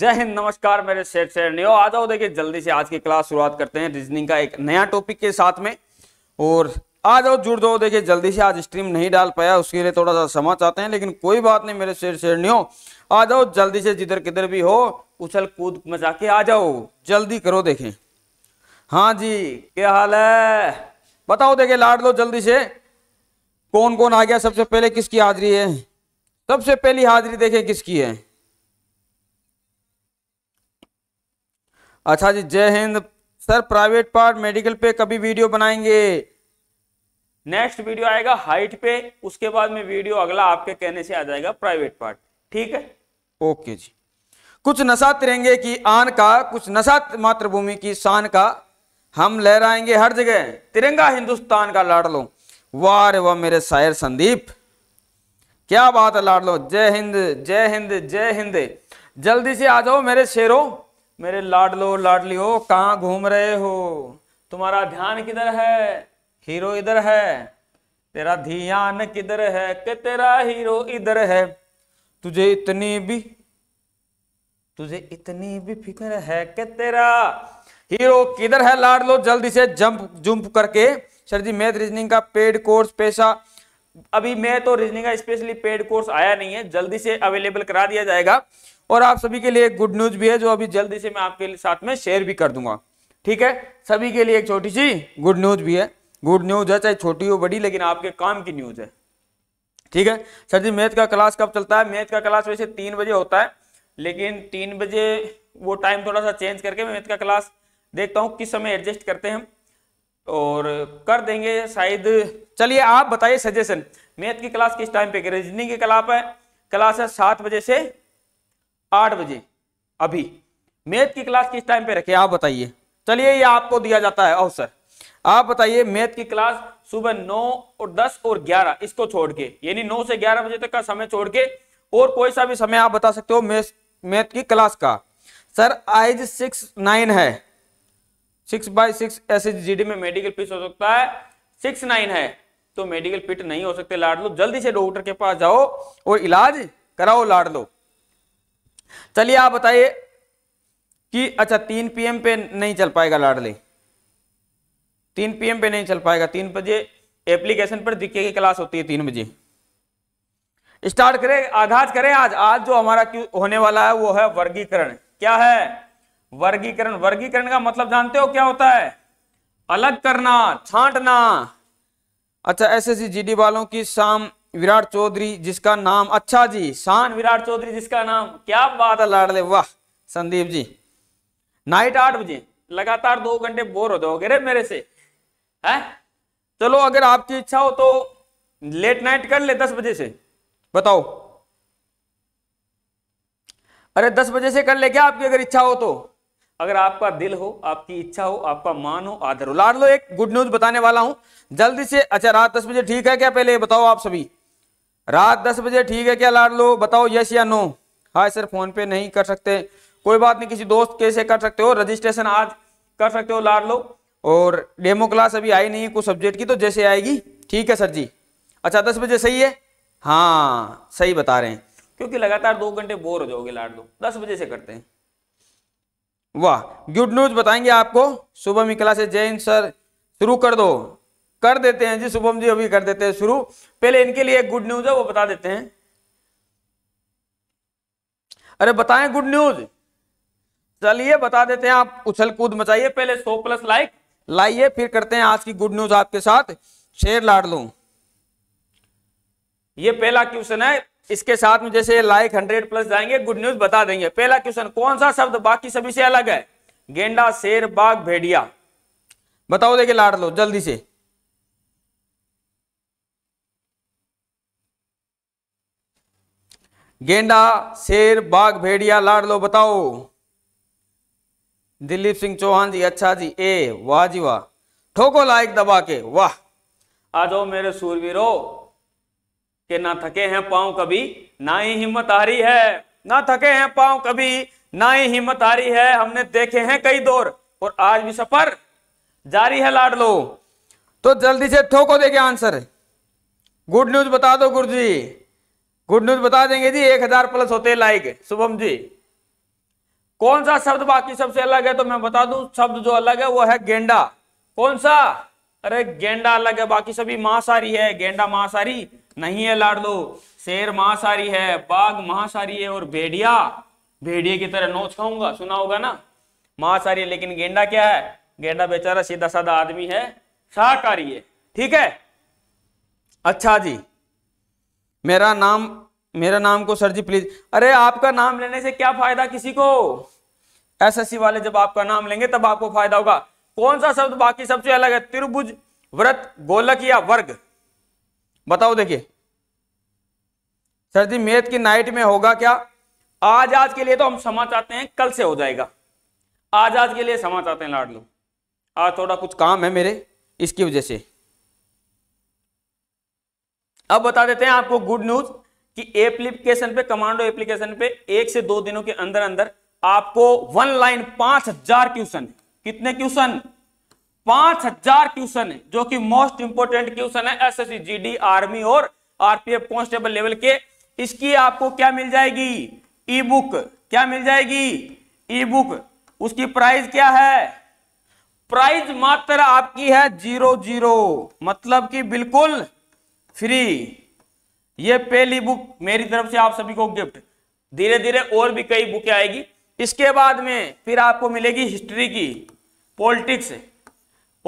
जय हिंद नमस्कार मेरे शेर शेर नियो आ जाओ देखिए जल्दी से आज की क्लास शुरुआत करते हैं रीजनिंग का एक नया टॉपिक के साथ में और आ जाओ जुड़ जाओ देखिए जल्दी से आज स्ट्रीम नहीं डाल पाया उसके लिए थोड़ा सा क्षमा चाहते हैं लेकिन कोई बात नहीं मेरे शेर नियो आ जाओ जल्दी से जिधर किधर भी हो उछल कूद मचा के आ जाओ जल्दी करो देखें हाँ जी क्या हाल है बताओ देखे लाड लो जल्दी से कौन कौन आ गया सबसे पहले किसकी हाजिरी है सबसे पहली हाजिरी देखे किसकी है अच्छा जी जय हिंद सर प्राइवेट पार्ट मेडिकल पे कभी वीडियो बनाएंगे नेक्स्ट वीडियो आएगा हाइट पे उसके बाद में वीडियो अगला आपके कहने से आ जाएगा प्राइवेट पार्ट ठीक है ओके जी कुछ नशा तिरंगे की आन का कुछ नशा मातृभूमि की शान का हम लहराएंगे हर जगह तिरंगा हिंदुस्तान का लाड़ लो वार व मेरे शायर संदीप क्या बात है लाड़ लो जय हिंद जय हिंद जय हिंद जल्दी से आ जाओ मेरे शेरों मेरे लाडलो हो कहाँ घूम रहे हो तुम्हारा ध्यान किधर है हीरो इधर है तेरा ध्यान किधर है कि तेरा हीरो इधर है तुझे इतनी भी तुझे इतनी भी फिक्र है कि तेरा हीरो किधर है लाडलो जल्दी से जंप जुम्प करके सर जी मैथ रीजनिंग का पेड कोर्स पेशा अभी मैथ और तो रीजनिंग का स्पेशली पेड कोर्स आया नहीं है जल्दी से अवेलेबल करा दिया जाएगा और आप सभी के लिए एक गुड न्यूज भी है जो अभी जल्दी से मैं आपके साथ में शेयर भी कर दूंगा ठीक है सभी के लिए एक छोटी सी गुड न्यूज भी है गुड न्यूज है चाहे छोटी हो बड़ी लेकिन आपके काम की न्यूज है ठीक है सर जी मैथ का क्लास कब चलता है मैथ का क्लास वैसे तीन बजे होता है लेकिन तीन बजे वो टाइम थोड़ा सा चेंज करके मैथ का क्लास देखता हूँ किस समय एडजस्ट करते हैं और कर देंगे शायद चलिए आप बताइए सजेशन मैथ की क्लास किस टाइम पे रीजनिंग की क्लास है क्लास है सात बजे से आठ बजे अभी मैथ की क्लास किस टाइम पे रखे आप बताइए चलिए ये आपको दिया जाता है अवसर आप बताइए मैथ की क्लास सुबह नौ और दस और ग्यारह इसको छोड़ के यानी नौ से ग्यारह बजे तक का समय छोड़ के और कोई सा भी समय आप बता सकते हो मैथ मैथ की क्लास का सर आइज सिक्स नाइन है six by six S H G D में मेडिकल फीस हो सकता है सिक्स नाइन है तो मेडिकल पिट नहीं हो सकते लाड लो जल्दी से डॉक्टर के पास जाओ और इलाज कराओ लाड लो चलिए आप बताइए कि अच्छा तीन पीएम पे नहीं चल पाएगा लाडली तीन पीएम पे नहीं चल पाएगा तीन बजे एप्लीकेशन पर जीके की क्लास होती है तीन बजे स्टार्ट करें आगाज करें आज आज जो हमारा क्यों होने वाला है वो है वर्गीकरण क्या है वर्गीकरण वर्गीकरण का मतलब जानते हो क्या होता है अलग करना छांटना अच्छा एसएससी जीडी वालों की शाम विराट चौधरी जिसका नाम अच्छा जी शान विराट चौधरी जिसका नाम क्या बात है लाडले वाह संदीप जी नाइट आठ बजे लगातार दो घंटे बोर हो जाओगे रे मेरे से है चलो अगर आपकी इच्छा हो तो लेट नाइट कर ले दस बजे से बताओ अरे दस बजे से कर ले क्या आपकी अगर इच्छा हो तो अगर आपका दिल हो आपकी इच्छा हो आपका मान हो आदर हो लाड लो एक गुड न्यूज बताने वाला हूं जल्दी से अच्छा रात दस बजे ठीक है क्या पहले बताओ आप सभी रात दस बजे ठीक है क्या लाड लो बताओ यस या नो हाँ सर फोन पे नहीं कर सकते कोई बात नहीं किसी दोस्त कैसे कर सकते हो रजिस्ट्रेशन आज कर सकते हो लाड लो और डेमो क्लास अभी आई नहीं है कुछ सब्जेक्ट की तो जैसे आएगी ठीक है सर जी अच्छा दस बजे सही है हाँ सही बता रहे हैं क्योंकि लगातार दो घंटे बोर हो जाओगे लाड लो दस बजे से करते हैं वाह गुड न्यूज बताएंगे आपको सुबह में क्लासेस जैन सर शुरू कर दो कर देते हैं जी शुभम जी अभी कर देते हैं शुरू पहले इनके लिए एक गुड न्यूज है वो बता देते हैं अरे बताएं गुड न्यूज चलिए बता देते हैं आप उछल कूद मचाइए पहले सौ प्लस लाइक लाइए फिर करते हैं आज की गुड न्यूज आपके साथ शेयर लाड लू ये पहला क्वेश्चन है इसके साथ में जैसे लाइक हंड्रेड प्लस जाएंगे गुड न्यूज बता देंगे पहला क्वेश्चन कौन सा शब्द बाकी सभी से अलग है गेंडा शेर बाघ भेड़िया बताओ देखिए लाड लो जल्दी से गेंडा शेर बाघ भेड़िया लाड लो बताओ दिलीप सिंह चौहान जी अच्छा जी ए वाह जी वाह ठोको लाइक दबा के वाह आ जाओ मेरे सूरवीरो के ना थके हैं पांव कभी ना ही हिम्मत हारी है ना थके हैं पांव कभी ना ही हिम्मत हारी है हमने देखे हैं कई दौर और आज भी सफर जारी है लाडलो तो जल्दी से ठोको दे के आंसर गुड न्यूज बता दो गुरु जी गुड न्यूज बता देंगे जी एक हजार प्लस होते लाइक शुभम जी कौन सा शब्द बाकी सबसे अलग है तो मैं बता दूं शब्द जो अलग है वो है गेंडा कौन सा अरे गेंडा अलग है बाकी सभी महासारी है गेंडा महासारी नहीं है लाडलो शेर महासारी है बाघ महासारी है और भेड़िया भेड़िए की तरह नोच खाऊंगा सुना होगा ना है लेकिन गेंडा क्या है गेंडा बेचारा सीधा साधा आदमी है शाकाहारी है ठीक है अच्छा जी मेरा नाम मेरा नाम को सर जी प्लीज अरे आपका नाम लेने से क्या फायदा किसी को एसएससी वाले जब आपका नाम लेंगे तब आपको फायदा होगा कौन सा शब्द बाकी सबसे अलग है त्रिभुज व्रत गोलक या वर्ग बताओ देखिए सर जी मेथ की नाइट में होगा क्या आज आज के लिए तो हम समा चाहते हैं कल से हो जाएगा आज आज के लिए समा चाहते हैं लाड लो आज थोड़ा कुछ काम है मेरे इसकी वजह से अब बता देते हैं आपको गुड न्यूज कि एप्लीकेशन पे कमांडो एप्लीकेशन पे एक से दो दिनों के अंदर अंदर आपको वन लाइन पांच हजार क्वेश्चन कितने क्वेश्चन पांच हजार क्वेश्चन जो कि मोस्ट इंपोर्टेंट क्वेश्चन है एस जीडी आर्मी और आरपीएफ कॉन्स्टेबल लेवल के इसकी आपको क्या मिल जाएगी ई बुक क्या मिल जाएगी ई बुक उसकी प्राइस क्या है प्राइस मात्र आपकी है जीरो जीरो मतलब कि बिल्कुल फ्री ये पहली बुक मेरी तरफ से आप सभी को गिफ्ट धीरे धीरे और भी कई बुकें आएगी इसके बाद में फिर आपको मिलेगी हिस्ट्री की पॉलिटिक्स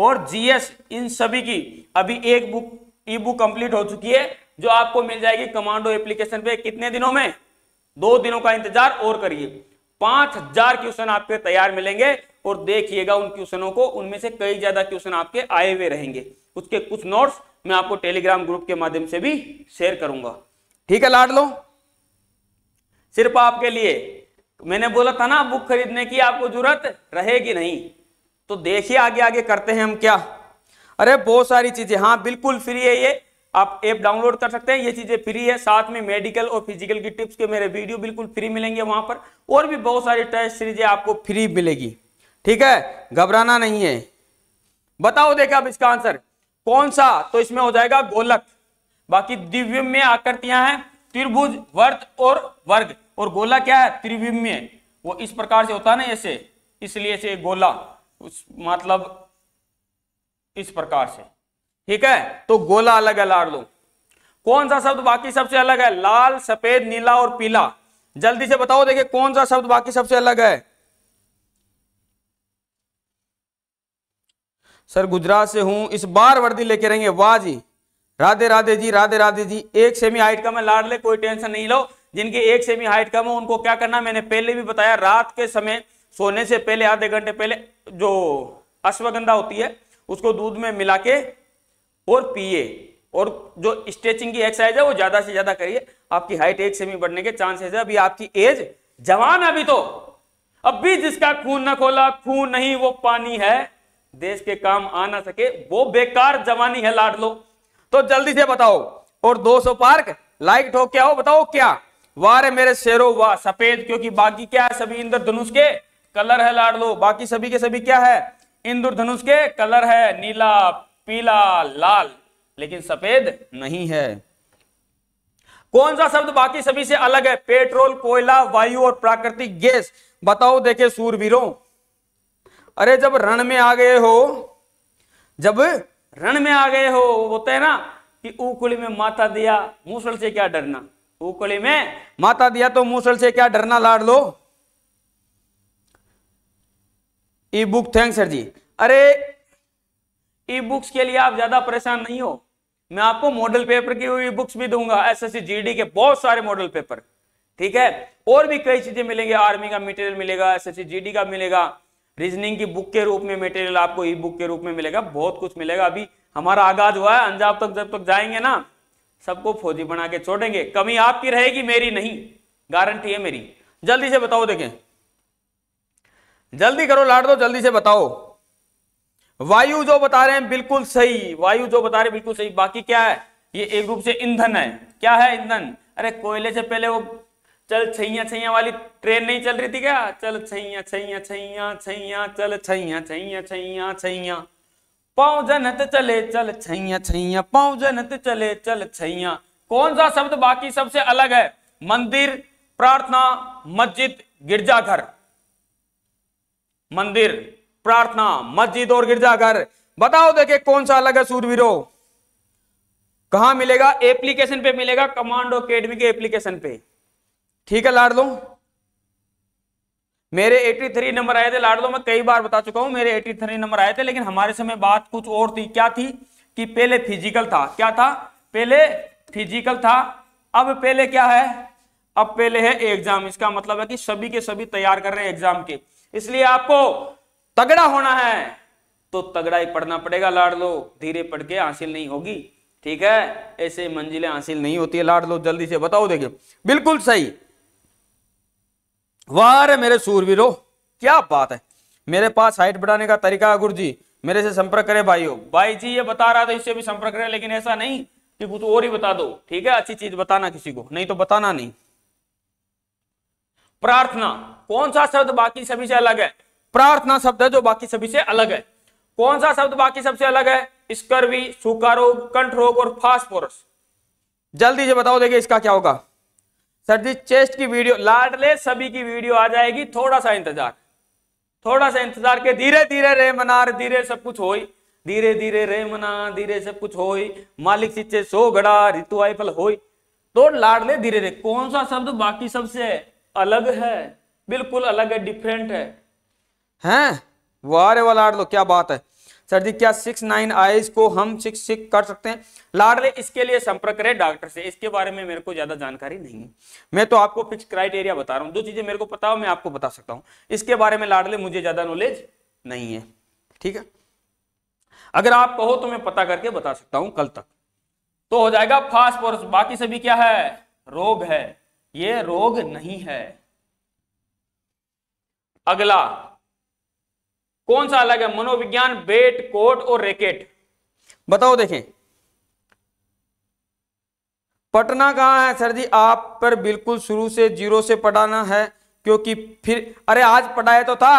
और जीएस इन सभी की अभी एक बुक ई बुक कंप्लीट हो चुकी है जो आपको मिल जाएगी कमांडो एप्लीकेशन पे कितने दिनों में दो दिनों का इंतजार और करिए पांच हजार क्वेश्चन आपके तैयार मिलेंगे और देखिएगा उन क्वेश्चनों को उनमें से कई ज्यादा क्वेश्चन आपके आए हुए रहेंगे उसके कुछ नोट्स मैं आपको टेलीग्राम ग्रुप के माध्यम से भी शेयर करूंगा ठीक है लाड लो सिर्फ आपके लिए मैंने बोला था ना बुक खरीदने की आपको जरूरत रहेगी नहीं तो देखिए आगे आगे करते हैं हम क्या अरे बहुत सारी चीजें हाँ बिल्कुल फ्री है ये आप ऐप डाउनलोड कर सकते हैं ये चीजें फ्री है साथ में मेडिकल और फिजिकल की टिप्स के मेरे वीडियो बिल्कुल फ्री मिलेंगे वहां पर और भी बहुत सारी टेस्ट सीरीजें आपको फ्री मिलेगी ठीक है घबराना नहीं है बताओ देखा आप इसका आंसर कौन सा तो इसमें हो जाएगा गोलक बाकी में आकृतियां हैं त्रिभुज वर्त और वर्ग और गोला क्या है त्रिविम्य वो इस प्रकार से होता है ना ऐसे इसलिए से गोला उस मतलब इस प्रकार से ठीक है तो गोला अलग अलग लो कौन सा शब्द बाकी सबसे अलग है लाल सफेद नीला और पीला जल्दी से बताओ देखिए कौन सा शब्द बाकी सबसे अलग है सर गुजरात से हूं इस बार वर्दी लेके रहेंगे वाह जी राधे राधे जी राधे राधे जी एक सेमी हाइट कम है लाडले कोई टेंशन नहीं लो जिनकी एक सेमी हाइट कम हो उनको क्या करना मैंने पहले भी बताया रात के समय सोने से पहले आधे घंटे पहले जो अश्वगंधा होती है उसको दूध में मिला के और पिए और जो स्ट्रेचिंग की एक्सरसाइज है वो ज्यादा से ज्यादा करिए आपकी हाइट एक सेमी बढ़ने के चांसेस है अभी आपकी एज जवान है अभी तो अब भी जिसका खून ना खोला खून नहीं वो पानी है देश के काम आ ना सके वो बेकार जवानी है लाड लो तो जल्दी से बताओ और 200 पार्क लाइक ठोक क्या हो बताओ क्या वार मेरे शेरों वाह सफेद क्योंकि बाकी क्या है सभी इंद्रधनुष के कलर है लाड लो बाकी सभी के सभी क्या है इंद्रधनुष के कलर है नीला पीला लाल लेकिन सफेद नहीं है कौन सा शब्द बाकी सभी से अलग है पेट्रोल कोयला वायु और प्राकृतिक गैस बताओ देखे सूरवीरों अरे जब रण में आ गए हो जब रण में आ गए हो होता है ना कि ऊकड़ी में माता दिया मूसल से क्या डरना ऊकड़ी में माता दिया तो मूसल से क्या डरना लाड लो ई बुक थैंक सर जी अरे ई बुक्स के लिए आप ज्यादा परेशान नहीं हो मैं आपको मॉडल पेपर की ई बुक्स भी दूंगा एसएससी जीडी के बहुत सारे मॉडल पेपर ठीक है और भी कई चीजें मिलेंगे आर्मी का मटेरियल मिलेगा एसएससी जीडी का मिलेगा रीजनिंग की बुक के रूप में मटेरियल आपको ई बुक के रूप में मिलेगा बहुत कुछ मिलेगा अभी हमारा आगाज हुआ है अंजाब तक जब तक जाएंगे ना सबको फौजी बना के छोड़ेंगे कमी आपकी रहेगी मेरी नहीं गारंटी है मेरी जल्दी से बताओ देखें जल्दी करो लाड़ दो जल्दी से बताओ वायु जो बता रहे हैं बिल्कुल सही वायु जो बता रहे बिल्कुल सही बाकी क्या है ये एक रूप से ईंधन है क्या है ईंधन अरे कोयले से पहले वो चल छैया छैया वाली ट्रेन नहीं चल रही थी क्या चल छैया छैया छैया छैया चल छैया छैया छैया छैया पाँव जनत चले चल छैया छैया पाँव जनत चले चल छैया कौन सा शब्द बाकी सबसे अलग है मंदिर प्रार्थना मस्जिद गिरजाघर मंदिर प्रार्थना मस्जिद और गिरजाघर बताओ देखे कौन सा अलग है सूरवीरो कहा मिलेगा एप्लीकेशन पे मिलेगा कमांडो अकेडमी के एप्लीकेशन पे ठीक है लाड लो मेरे 83 नंबर आए थे लाड लो मैं कई बार बता चुका हूं मेरे 83 नंबर आए थे लेकिन हमारे समय बात कुछ और थी क्या थी कि पहले फिजिकल था क्या था पहले फिजिकल था अब पहले क्या है अब पहले है एग्जाम इसका मतलब है कि सभी के सभी तैयार कर रहे हैं एग्जाम के इसलिए आपको तगड़ा होना है तो तगड़ा ही पढ़ना पड़ेगा लाड लो धीरे पढ़ के हासिल नहीं होगी ठीक है ऐसे मंजिलें हासिल नहीं होती है लाड लो जल्दी से बताओ देखिए बिल्कुल सही वाह मेरे सूरवीरो क्या बात है मेरे पास हाइट बढ़ाने का तरीका है गुरु जी मेरे से संपर्क करें भाइयों भाई जी ये बता रहा था इससे भी संपर्क करें लेकिन ऐसा नहीं कि कुछ और ही बता दो ठीक है अच्छी चीज बताना किसी को नहीं तो बताना नहीं प्रार्थना कौन सा शब्द बाकी सभी से अलग है प्रार्थना शब्द है जो बाकी सभी से अलग है कौन सा शब्द बाकी सबसे अलग है स्कर्वी सूखा रोग कंठ रोग और फास्फोरस जल्दी से बताओ देखिए इसका क्या होगा सर जी चेस्ट की वीडियो लाडले सभी की वीडियो आ जाएगी थोड़ा सा इंतजार थोड़ा सा इंतजार के धीरे धीरे रे मनार धीरे सब कुछ हो धीरे धीरे रे मना धीरे सब कुछ हो मालिक सिंचे सो घड़ा ऋतु आई हो तो लाडले धीरे धीरे कौन सा शब्द बाकी सबसे अलग है बिल्कुल अलग है डिफरेंट है है? वारे वाला वाह क्या बात है सर जी क्या सिक्स नाइन आईज को हम सिक्स सिक्स कर सकते हैं लाडले इसके लिए संपर्क करें डॉक्टर से इसके बारे में मेरे को ज्यादा जानकारी नहीं है मैं तो आपको फिक्स क्राइटेरिया बता रहा हूँ दो चीजें मेरे को पता हो मैं आपको बता सकता हूँ इसके बारे में लाडले मुझे ज्यादा नॉलेज नहीं है ठीक है अगर आप कहो तो मैं पता करके बता सकता हूं कल तक तो हो जाएगा फास्फोरस बाकी सभी क्या है रोग है ये रोग नहीं है अगला कौन सा अलग है मनोविज्ञान बेट कोट और रेकेट बताओ देखें पटना कहां है सर जी आप पर बिल्कुल शुरू से जीरो से पढ़ाना है क्योंकि फिर अरे आज पढ़ाया तो था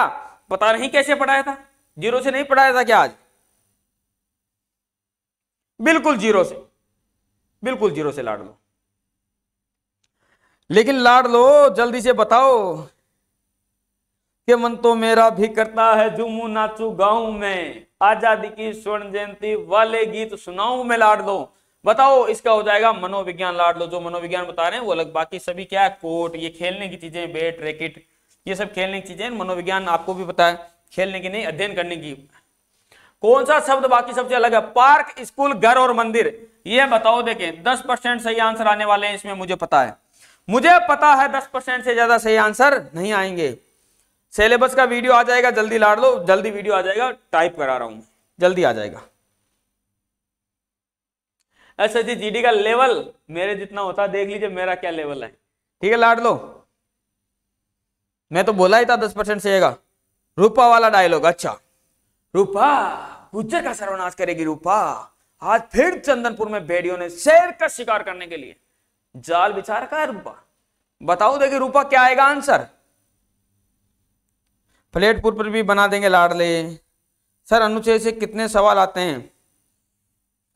पता नहीं कैसे पढ़ाया था जीरो से नहीं पढ़ाया था क्या आज बिल्कुल जीरो से बिल्कुल जीरो से लाड लो लेकिन लाड लो जल्दी से बताओ के मन तो मेरा भी करता है झूमू नाचू गाँव में आजादी की स्वर्ण जयंती वाले गीत सुनाऊ में लाड दो बताओ इसका हो जाएगा मनोविज्ञान लाड लो जो मनोविज्ञान बता रहे हैं वो अलग बाकी सभी क्या है कोट ये खेलने की चीजें बेट रैकेट ये सब खेलने की चीजें मनोविज्ञान आपको भी पता खेलने की नहीं अध्ययन करने की कौन सा शब्द बाकी सबसे अलग है पार्क स्कूल घर और मंदिर ये बताओ देखें दस परसेंट सही आंसर आने वाले हैं इसमें मुझे पता है मुझे पता है दस परसेंट से ज्यादा सही आंसर नहीं आएंगे सिलेबस का वीडियो आ जाएगा जल्दी लाड़ लो जल्दी वीडियो आ जाएगा टाइप करा रहा हूं जल्दी आ जाएगा अच्छा जी जीडी का लेवल मेरे जितना होता देख लीजिए मेरा क्या लेवल है ठीक है लाड लो मैं तो बोला ही था दस परसेंट से रूपा वाला डायलॉग अच्छा रूपा गुज्जर का सर्वनाश करेगी रूपा आज फिर चंदनपुर में भेड़ियों ने शेर का शिकार करने के लिए जाल बिछा रखा है रूपा बताओ देखिए रूपा क्या आएगा आंसर प्लेटपुर पर भी बना देंगे लाडले सर अनुच्छेद से कितने सवाल आते हैं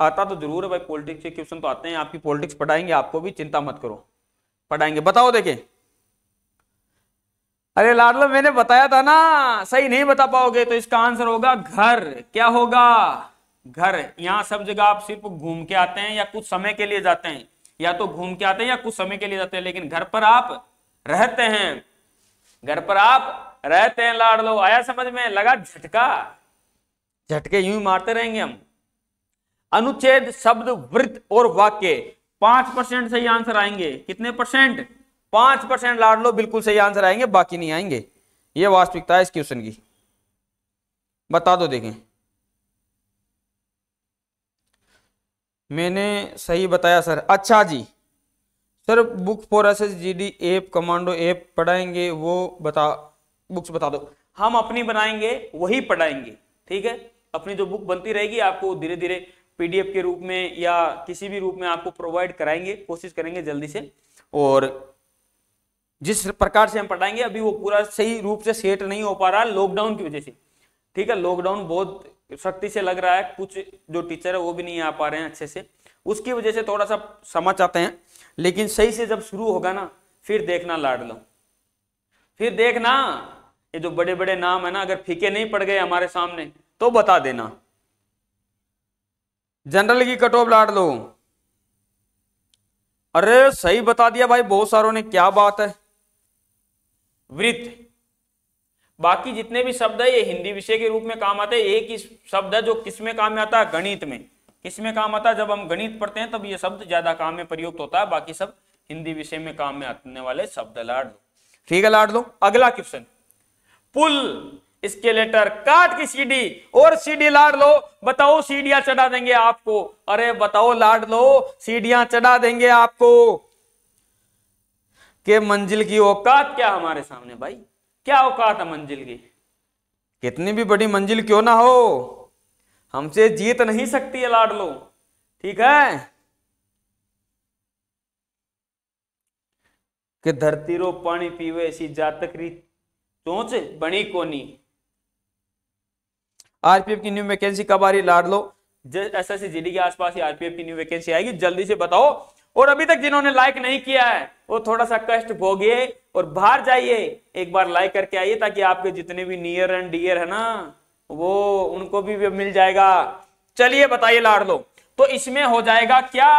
आता तो जरूर है भाई पॉलिटिक्स के क्वेश्चन तो आते हैं आपकी पॉलिटिक्स पढ़ाएंगे आपको भी चिंता मत करो पढ़ाएंगे बताओ देखें अरे लाडलो मैंने बताया था ना सही नहीं बता पाओगे तो इसका आंसर होगा घर क्या होगा घर यहाँ सब जगह आप सिर्फ घूम के आते हैं या कुछ समय के लिए जाते हैं या तो घूम के आते हैं या कुछ समय के लिए जाते हैं लेकिन घर पर आप रहते हैं घर पर आप रहते हैं लाड लो आया समझ में लगा झटका झटके यूं ही मारते रहेंगे हम अनुच्छेद शब्द वृत्त और वाक्य पांच परसेंट सही आंसर आएंगे कितने परसेंट पांच परसेंट लाड लो बिल्कुल सही आंसर आएंगे बाकी नहीं आएंगे ये वास्तविकता है इस क्वेश्चन की बता दो देखें मैंने सही बताया सर अच्छा जी sir book for S S G D app Commando app पढ़ाएंगे वो बता बुक्स बता दो हम अपनी बनाएंगे वही पढ़ाएंगे ठीक है अपनी जो बुक बनती रहेगी आपको धीरे धीरे पीडीएफ के रूप में या किसी भी रूप में आपको प्रोवाइड कराएंगे कोशिश करेंगे जल्दी से और जिस प्रकार से हम पढ़ाएंगे अभी वो पूरा सही रूप से सेट नहीं हो पा रहा लॉकडाउन की वजह से ठीक है लॉकडाउन बहुत सख्ती से लग रहा है कुछ जो टीचर है वो भी नहीं आ पा रहे हैं अच्छे से उसकी वजह से थोड़ा सा समझ आते हैं लेकिन सही से जब शुरू होगा ना फिर देखना लाड लो फिर देखना ये जो बड़े बड़े नाम है ना अगर फीके नहीं पड़ गए हमारे सामने तो बता देना जनरल की कट ऑफ लाट लो अरे सही बता दिया भाई बहुत सारों ने क्या बात है वृत्त बाकी जितने भी शब्द है ये हिंदी विषय के रूप में काम आते हैं एक ही शब्द है जो किस में काम में आता है गणित में किस में काम आता है जब हम गणित पढ़ते हैं तब ये शब्द ज्यादा काम में प्रयुक्त होता है बाकी सब हिंदी विषय में काम में आने वाले शब्द लाड लो ठीक है लाड लो अगला क्वेश्चन पुल स्केलेटर काट की सीडी और सीडी लाड लो बताओ सीढ़ियां चढ़ा देंगे आपको अरे बताओ लाड लो सीढ़ियां चढ़ा देंगे आपको के मंजिल की औकात क्या हमारे सामने भाई क्या औकात है मंजिल की कितनी भी बड़ी मंजिल क्यों ना हो हमसे जीत नहीं सकती है लाड लो ठीक है कि धरती रो पानी पीवे ऐसी जातक री चोंच बनी कोनी आरपीएफ की न्यू वैकेंसी कब आ रही लाड लो एस एस जीडी के आसपास ही आरपीएफ की न्यू वैकेंसी आएगी जल्दी से बताओ और अभी तक जिन्होंने लाइक नहीं किया है वो थोड़ा सा कष्ट भोगिए और बाहर जाइए एक बार लाइक करके आइए ताकि आपके जितने भी नियर एंड डियर है ना वो उनको भी, भी मिल जाएगा चलिए बताइए लाड लो तो इसमें हो जाएगा क्या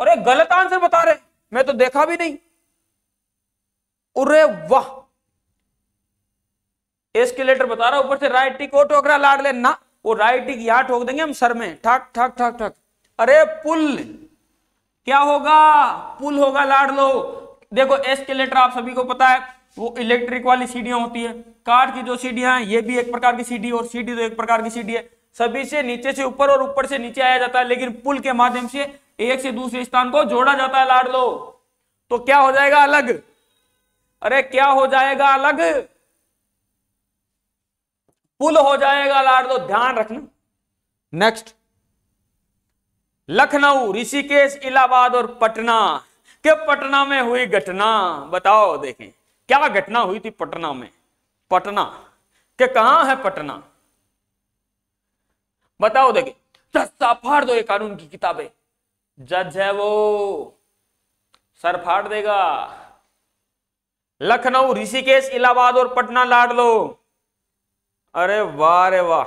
अरे गलत आंसर बता रहे मैं तो देखा भी नहीं अरे वाह एस्केलेटर बता रहा ऊपर से राइट टिक वो ठोक रहा लाड ले ना वो राइट टिक यहां ठोक देंगे हम सर में ठक ठक ठक ठक अरे पुल क्या होगा पुल होगा लाड लो देखो एस्केलेटर आप सभी को पता है वो इलेक्ट्रिक वाली सीढ़ियां होती है कार की जो सीढ़ियां हैं ये भी एक प्रकार की सीढ़ी और सीढ़ी तो एक प्रकार की सीढ़ी है सभी से नीचे से ऊपर और ऊपर से नीचे आया जाता है लेकिन पुल के माध्यम से एक से दूसरे स्थान को जोड़ा जाता है लाड लो तो क्या हो जाएगा अलग अरे क्या हो जाएगा अलग पुल हो जाएगा लाड दो ध्यान रखना नेक्स्ट लखनऊ ऋषिकेश इलाहाबाद और पटना के पटना में हुई घटना बताओ देखें क्या घटना हुई थी पटना में पटना के कहा है पटना बताओ देखें सस्ता फाड़ दो ये कानून की किताबें जज है वो सर फाड़ देगा लखनऊ ऋषिकेश इलाहाबाद और पटना लाड लो अरे वाह रे वाह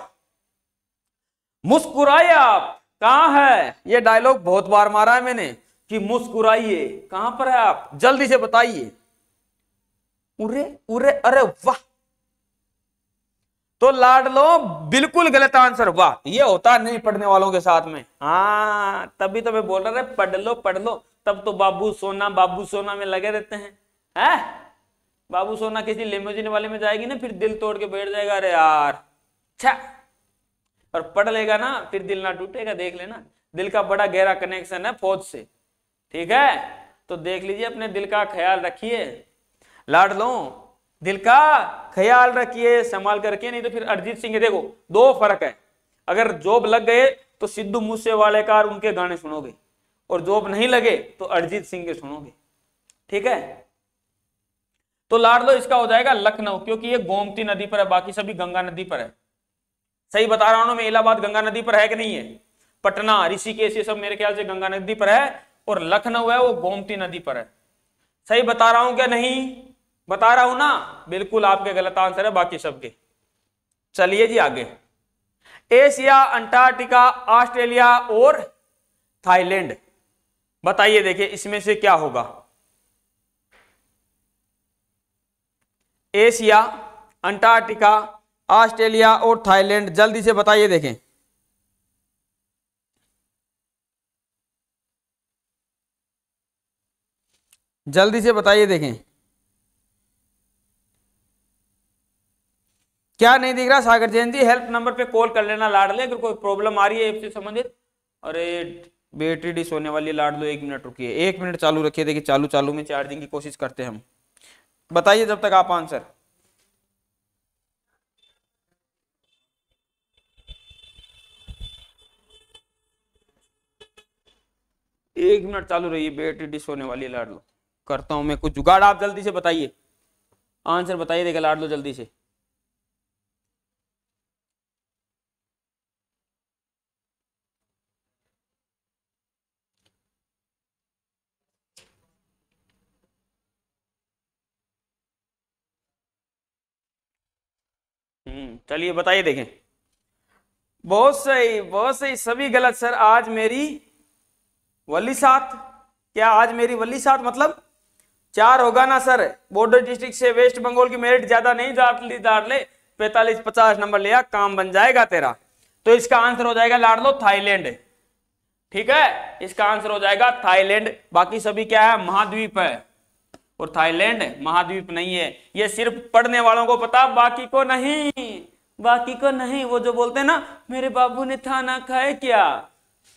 मुस्कुराइए आप कहा है ये डायलॉग बहुत बार मारा है मैंने कि मुस्कुराइए कहां पर है आप जल्दी से बताइए उरे उरे अरे वाह तो लाड लो बिल्कुल गलत आंसर वाह ये होता नहीं पढ़ने वालों के साथ में हाँ तभी तो मैं बोल रहा है पढ़ लो पढ़ लो तब तो बाबू सोना बाबू सोना में लगे रहते हैं है? बाबू सोना किसी लेमोजिन वाले में जाएगी ना फिर दिल तोड़ के बैठ जाएगा अरे यार छा और पढ़ लेगा ना फिर दिल ना टूटेगा देख लेना दिल का बड़ा गहरा कनेक्शन है फौज से ठीक है तो देख लीजिए अपने दिल का ख्याल रखिए लाड लो दिल का ख्याल रखिए संभाल करके नहीं तो फिर अरिजीत सिंह देखो दो फर्क है अगर जॉब लग गए तो सिद्धू मूसे वाले कार उनके गाने सुनोगे और जॉब नहीं लगे तो अरिजीत सिंह के सुनोगे ठीक है तो लाडलो इसका हो जाएगा लखनऊ क्योंकि ये गोमती नदी पर है बाकी सभी गंगा नदी पर है सही बता रहा हूं मैं इलाहाबाद गंगा नदी पर है कि नहीं है पटना ऋषिकेश ये सब मेरे ख्याल से गंगा नदी पर है और लखनऊ है वो गोमती नदी पर है सही बता रहा हूं क्या नहीं बता रहा हूं ना बिल्कुल आपके गलत आंसर है बाकी सबके चलिए जी आगे एशिया अंटार्कटिका ऑस्ट्रेलिया और थाईलैंड बताइए देखिए इसमें से क्या होगा एशिया अंटार्कटिका ऑस्ट्रेलिया और थाईलैंड जल्दी से बताइए देखें जल्दी से बताइए देखें क्या नहीं दिख रहा सागर जैन जी हेल्प नंबर पे कॉल कर लेना ले अगर कोई प्रॉब्लम आ रही है से संबंधित और ये बैटरी डिस होने वाली लाड लो एक मिनट रुकिए एक मिनट चालू रखिए देखिए चालू चालू में चार्जिंग की कोशिश करते हैं हम बताइए जब तक आप आंसर एक मिनट चालू रहिए बैटरी डिस होने वाली लाड लो करता हूं मैं कुछ जुगाड़ आप जल्दी से बताइए आंसर बताइए देगा लाड लो जल्दी से चलिए बताइए देखें बहुत सही बहुत सही सभी गलत सर आज मेरी वली साथ क्या आज मेरी वली साथ मतलब चार होगा ना सर बॉर्डर डिस्ट्रिक्ट से वेस्ट बंगाल की मेरिट ज्यादा नहीं डाल डाट ले पैतालीस पचास नंबर लिया काम बन जाएगा तेरा तो इसका आंसर हो जाएगा लाड लो थाईलैंड ठीक है इसका आंसर हो जाएगा थाईलैंड बाकी सभी क्या है महाद्वीप है और थाईलैंड महाद्वीप नहीं है ये सिर्फ पढ़ने वालों को पता बाकी को नहीं बाकी को नहीं वो जो बोलते हैं ना मेरे बाबू ने थाना खाए क्या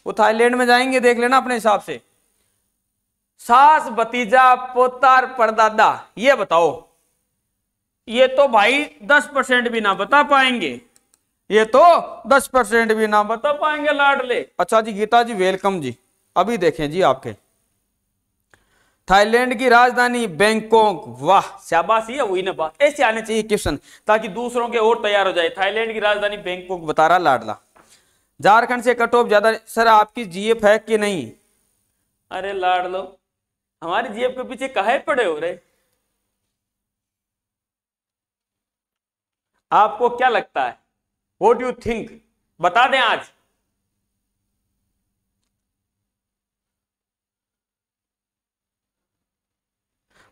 वो थाईलैंड में जाएंगे देख लेना अपने हिसाब से सास भतीजा पोता परदादा ये बताओ ये तो भाई दस परसेंट भी ना बता पाएंगे ये तो दस परसेंट भी ना बता पाएंगे लाडले अच्छा जी गीता जी वेलकम जी अभी देखें जी आपके थाईलैंड की राजधानी बैंकॉक वाह शाबाशी है वही ना बात ऐसे आने चाहिए क्वेश्चन ताकि दूसरों के और तैयार हो जाए थाईलैंड की राजधानी बैंकॉक बता रहा लाडला झारखंड से कट ऑफ ज्यादा सर आपकी जीएफ है कि नहीं अरे लाड लो हमारी जीएफ के पीछे कहा पड़े हो रहे आपको क्या लगता है वॉट यू थिंक बता दें आज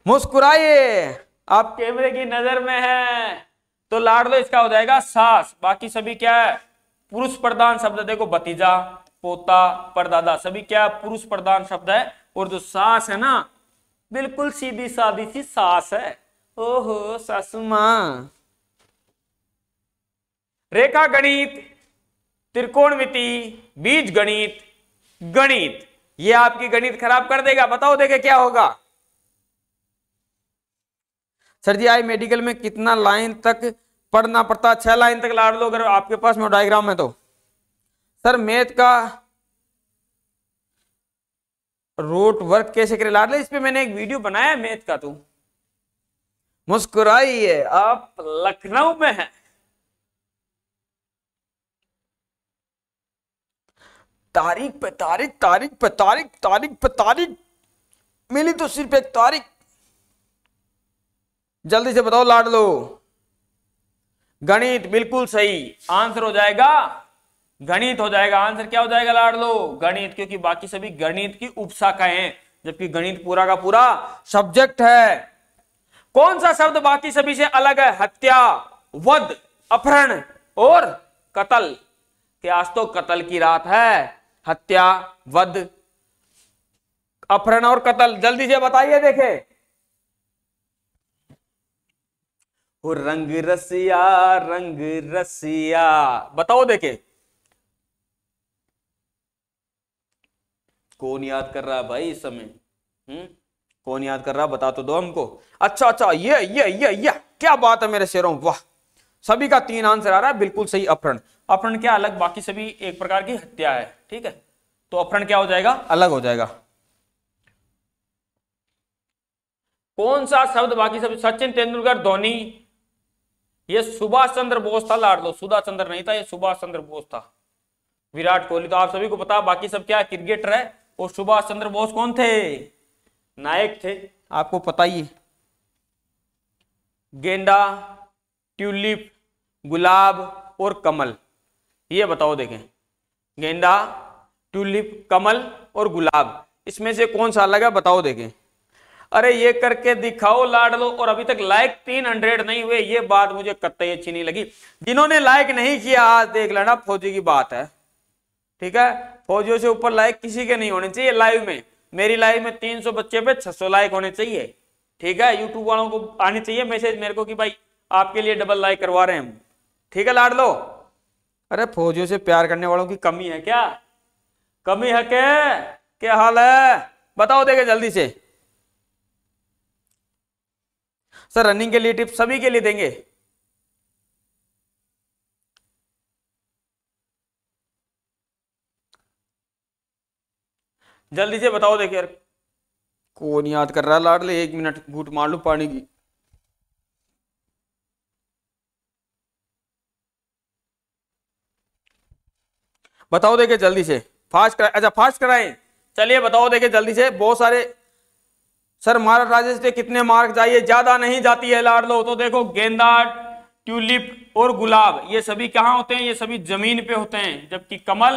मुस्कुराइए आप कैमरे की नजर में है तो लाडलो इसका हो जाएगा सास बाकी सभी क्या है पुरुष प्रधान शब्द देखो भतीजा पोता परदादा सभी क्या पुरुष प्रधान शब्द है और जो सास है ना बिल्कुल सीधी सादी सी सास है ओहो सासू रेखा गणित मिति बीज गणित गणित ये आपकी गणित खराब कर देगा बताओ देखे क्या होगा सर जी आई मेडिकल में कितना लाइन तक पढ़ना पड़ता छह लाइन तक लाड़ लो अगर आपके पास में डायग्राम है तो सर मैथ का रूट वर्क कैसे करे लाड ले इस पर मैंने एक वीडियो बनाया मैथ का तू मुस्कुराई है आप लखनऊ में है तारीख पे तारीख तारीख पे तारीख तारीख पे तारीख मिली तो सिर्फ एक तारीख जल्दी से बताओ लाड लो गणित बिल्कुल सही आंसर हो जाएगा गणित हो जाएगा आंसर क्या हो जाएगा लाड लो गणित क्योंकि बाकी सभी गणित की उपशाखाएं हैं जबकि गणित पूरा का पूरा सब्जेक्ट है कौन सा शब्द बाकी सभी से अलग है हत्या वध अपहरण और कतल कि आज तो कतल की रात है हत्या वध अपहरण और कतल जल्दी से बताइए देखे हो रंग रसिया रंग रसिया बताओ देखे कौन याद कर रहा है भाई इस समय हम्म कौन याद कर रहा बता तो दो हमको अच्छा अच्छा ये ये ये ये क्या बात है मेरे शेरों वाह सभी का तीन आंसर आ रहा है बिल्कुल सही अपहरण अपहरण क्या अलग बाकी सभी एक प्रकार की हत्या है ठीक है तो अपहरण क्या हो जाएगा अलग हो जाएगा कौन सा शब्द बाकी सभी सचिन तेंदुलकर धोनी ये सुभाष चंद्र बोस था लाड लो सुधा चंद्र नहीं था ये सुभाष चंद्र बोस था विराट कोहली तो आप सभी को पता बाकी सब क्या क्रिकेटर है और सुभाष चंद्र बोस कौन थे नायक थे आपको पता ही गेंदा ट्यूलिप गुलाब और कमल ये बताओ देखें गेंदा ट्यूलिप कमल और गुलाब इसमें से कौन सा अलग है बताओ देखें अरे ये करके दिखाओ लाड लो और अभी तक लाइक तीन हंड्रेड नहीं हुए ये बात मुझे कतई अच्छी नहीं लगी जिन्होंने लाइक नहीं किया आज देख लेना फौजी की बात है ठीक है फौजियों से ऊपर लाइक किसी के नहीं होने चाहिए लाइव में मेरी लाइव में तीन सौ बच्चे पे सौ लाइक होने चाहिए ठीक है यूट्यूब वालों को आने चाहिए मैसेज मेरे को कि भाई आपके लिए डबल लाइक करवा रहे हैं हम ठीक है लाड लो अरे फौजियों से प्यार करने वालों की कमी है क्या कमी है क्या क्या हाल है बताओ देखे जल्दी से सर रनिंग के लिए टिप्स सभी के लिए देंगे जल्दी से बताओ देखिए यार कौन याद कर रहा है लाडले एक मिनट घूट मार लू पानी की बताओ देखे जल्दी से फास्ट करा अच्छा फास्ट कराएं चलिए बताओ देखे जल्दी से बहुत सारे सर महाराज राजेश कितने मार्क जाइए ज्यादा नहीं जाती है लाड लो तो देखो गेंदा ट्यूलिप और गुलाब ये सभी कहाँ होते हैं ये सभी जमीन पे होते हैं जबकि कमल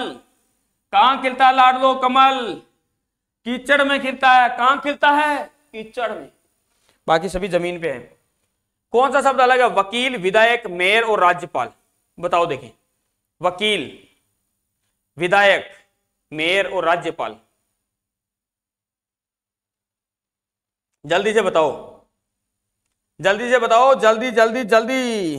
कहाँ खिलता है लाड लो कमल कीचड़ में खिलता है कहाँ खिलता है कीचड़ में बाकी सभी जमीन पे है कौन सा शब्द अलग है वकील विधायक मेयर और राज्यपाल बताओ देखें वकील विधायक मेयर और राज्यपाल जल्दी से बताओ जल्दी से बताओ जल्दी जल्दी जल्दी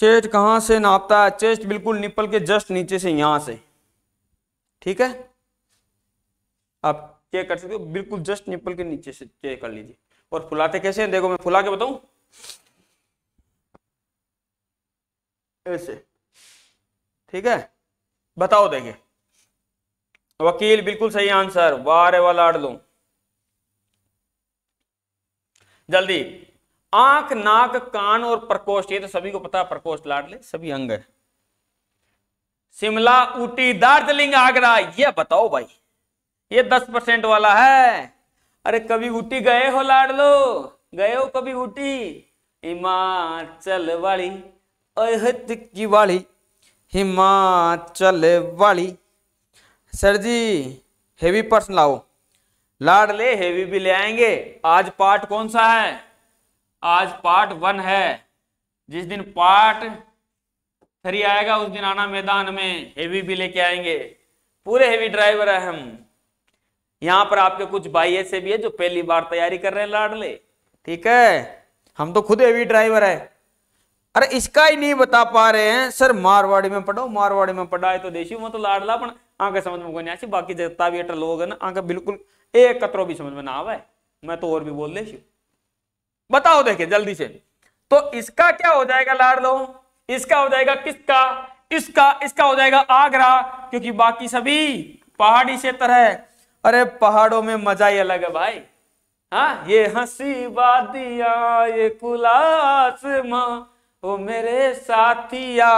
चेस्ट कहां से नापता है चेस्ट बिल्कुल निपल के जस्ट नीचे से यहां से ठीक है आप चेक कर सकते हो बिल्कुल जस्ट निपल के नीचे से चेक कर लीजिए और फुलाते कैसे हैं देखो मैं फुला के बताऊं ऐसे ठीक है बताओ देखिए वकील बिल्कुल सही आंसर वारे वाला आड़ जल्दी आंख नाक कान और प्रकोष्ठ ये तो सभी को पता प्रकोष्ठ लाडले सभी अंग है शिमला ऊटी दार्जिलिंग आगरा ये बताओ भाई ये दस परसेंट वाला है अरे कभी ऊटी गए हो लाडलो गए हो कभी ऊटी हिमाचल वाली अहत की वाली हिमाचल वाली सर जी हेवी पर्सन लाओ लाडले हेवी भी ले आएंगे आज पार्ट कौन सा है आज पार्ट वन है जिस दिन पार्ट थ्री आएगा उस दिन आना मैदान में हेवी भी लेके आएंगे पूरे हेवी ड्राइवर है हम यहाँ पर आपके कुछ भाई ऐसे भी है जो पहली बार तैयारी कर रहे हैं लाडले ठीक है हम तो खुद हेवी ड्राइवर है अरे इसका ही नहीं बता पा रहे हैं सर मारवाड़ी में पढ़ो मारवाड़ी में पढ़ाए तो देसी वो तो लाडला पर आंखें समझ में कोई नहीं आसी बाकी जितना भी लोग है ना आंखें बिल्कुल एक कतरो भी समझ में ना आवा मैं तो और भी बोल दे बताओ देखे जल्दी से तो इसका क्या हो जाएगा लाड लो इसका हो जाएगा किसका इसका इसका हो जाएगा आगरा क्योंकि बाकी सभी पहाड़ी क्षेत्र है अरे पहाड़ों में मजा ही अलग है भाई हा? ये हंसी वादिया ये कुलास ओ मेरे साथिया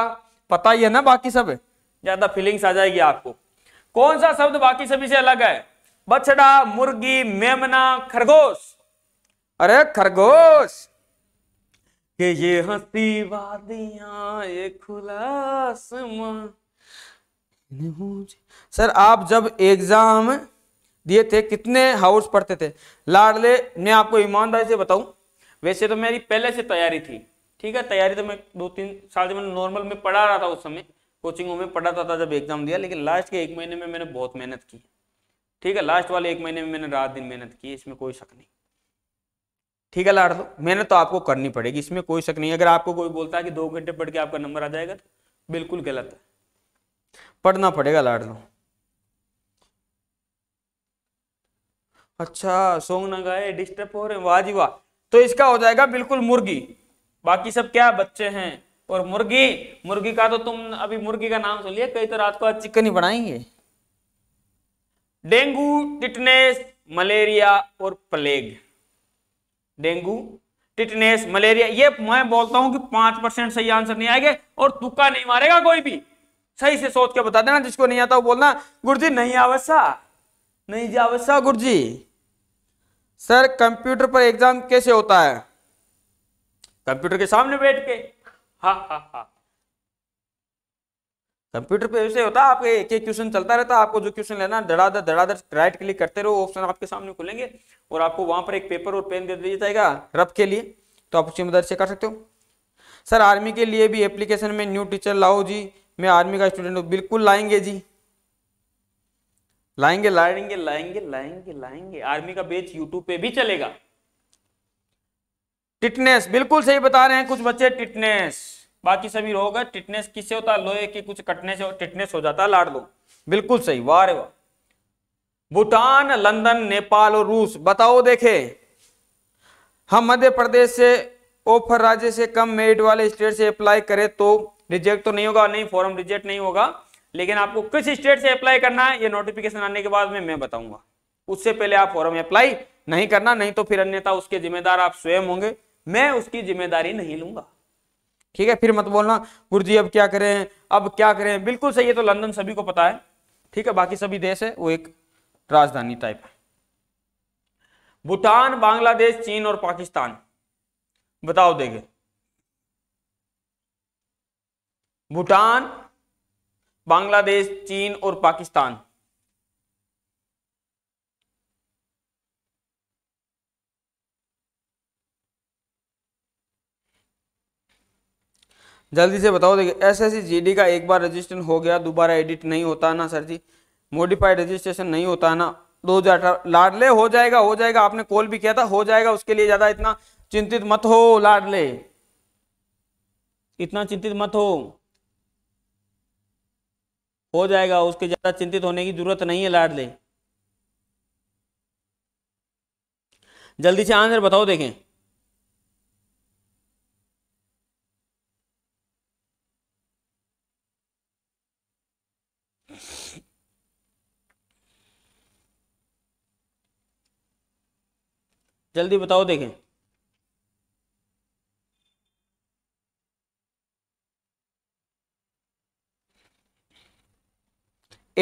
पता ही है ना बाकी सब ज्यादा फीलिंग्स आ जाएगी आपको कौन सा शब्द बाकी सभी से अलग है बछड़ा मुर्गी मेमना खरगोश अरे खरगोश के ये हंसी वादिया ये खुला सर आप जब एग्जाम दिए थे कितने हाउस पढ़ते थे लाडले मैं आपको ईमानदारी से बताऊं वैसे तो मेरी पहले से तैयारी थी ठीक है तैयारी तो मैं दो तीन साल से मैंने नॉर्मल में पढ़ा रहा था उस समय कोचिंगों में पढ़ाता था जब एग्जाम दिया लेकिन लास्ट के एक महीने में मैंने बहुत मेहनत की ठीक है लास्ट वाले एक महीने में मैंने रात दिन मेहनत की इसमें कोई शक नहीं ठीक है लाड़ दो मेहनत तो आपको करनी पड़ेगी इसमें कोई शक नहीं अगर आपको कोई बोलता है कि दो घंटे पढ़ के आपका नंबर आ जाएगा तो बिल्कुल गलत है पढ़ना पड़ेगा लाड़ दो अच्छा सोंग ना गाए डिस्टर्ब हो रहे वाह जी वाह तो इसका हो जाएगा बिल्कुल मुर्गी बाकी सब क्या बच्चे हैं और मुर्गी मुर्गी का तो तुम अभी मुर्गी का नाम सुन लिया कई तो रात को आज चिकन ही बनाएंगे डेंगू टिटनेस मलेरिया और प्लेग डेंगू टिटनेस मलेरिया ये मैं बोलता हूं कि पांच परसेंट सही आंसर नहीं आएगा और तुक्का नहीं मारेगा कोई भी सही से सोच के बता देना जिसको नहीं आता वो बोलना गुरुजी नहीं आवश्यक नहीं जी आवश्यक गुरुजी सर कंप्यूटर पर एग्जाम कैसे होता है कंप्यूटर के सामने बैठ के हा हा हा कंप्यूटर पे ऐसे होता है आपके एक एक क्वेश्चन चलता रहता है आपको जो क्वेश्चन लेना है धड़ाधड़ धड़ाधड़ राइट क्लिक करते रहो ऑप्शन आपके सामने खुलेंगे और आपको वहां पर एक पेपर और पेन दे दिया जाएगा रब के लिए तो आप उसकी मदद से कर सकते हो सर आर्मी के लिए भी एप्लीकेशन में न्यू टीचर लाओ जी मैं आर्मी का स्टूडेंट हूँ बिल्कुल लाएंगे जी लाएंगे लाएंगे लाएंगे लाएंगे लाएंगे आर्मी का बेच यूट्यूब पे भी चलेगा टिटनेस बिल्कुल सही बता रहे हैं कुछ बच्चे टिटनेस बाकी सभी रोग है टिटनेस किससे होता है लोहे के कुछ कटने से टिटनेस हो जाता है लाड लोग बिल्कुल सही वाह वाह भूटान लंदन नेपाल और रूस बताओ देखे हम मध्य प्रदेश से ऑफर राज्य से कम मेरिट वाले स्टेट से अप्लाई करें तो रिजेक्ट तो नहीं होगा नहीं फॉर्म रिजेक्ट नहीं होगा लेकिन आपको किस स्टेट से अप्लाई करना है ये नोटिफिकेशन आने के बाद में मैं बताऊंगा उससे पहले आप फॉर्म अप्लाई नहीं करना नहीं तो फिर अन्यथा उसके जिम्मेदार आप स्वयं होंगे मैं उसकी जिम्मेदारी नहीं लूंगा ठीक है फिर मत बोलना गुरु जी अब क्या करें अब क्या करें बिल्कुल सही है तो लंदन सभी को पता है ठीक है बाकी सभी देश है वो एक राजधानी टाइप है भूटान बांग्लादेश चीन और पाकिस्तान बताओ देखे भूटान बांग्लादेश चीन और पाकिस्तान जल्दी से बताओ देखिए एस एस जी का एक बार रजिस्ट्रेशन हो गया दोबारा एडिट नहीं होता ना सर जी मॉडिफाइड रजिस्ट्रेशन नहीं होता ना दो हजार लाडले हो जाएगा हो जाएगा आपने कॉल भी किया था हो जाएगा उसके लिए ज्यादा इतना चिंतित मत हो लाडले इतना चिंतित मत हो हो जाएगा उसके ज्यादा चिंतित होने की जरूरत नहीं है लाडले जल्दी से आंसर बताओ देखें जल्दी बताओ देखें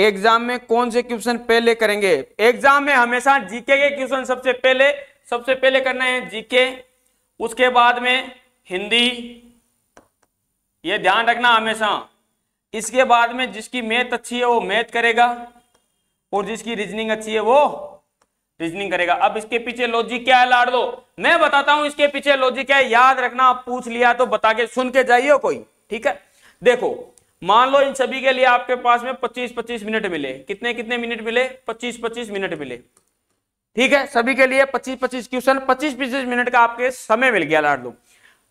एग्जाम में कौन से क्वेश्चन पहले करेंगे एग्जाम में हमेशा जीके के क्वेश्चन सबसे पहले सबसे पहले करना है जीके उसके बाद में हिंदी ये ध्यान रखना हमेशा इसके बाद में जिसकी मैथ अच्छी है वो मैथ करेगा और जिसकी रीजनिंग अच्छी है वो रीजनिंग करेगा अब इसके पीछे लॉजिक क्या है लाड़ दो मैं बताता हूं इसके पीछे लॉजिक क्या है याद रखना आप पूछ लिया तो बता के सुन के जाइए कोई ठीक है देखो मान लो इन सभी के लिए आपके पास में 25-25 मिनट मिले कितने कितने मिनट मिले 25-25 मिनट मिले ठीक है सभी के लिए 25-25 क्वेश्चन 25-25 मिनट का आपके समय मिल गया लाड़ दो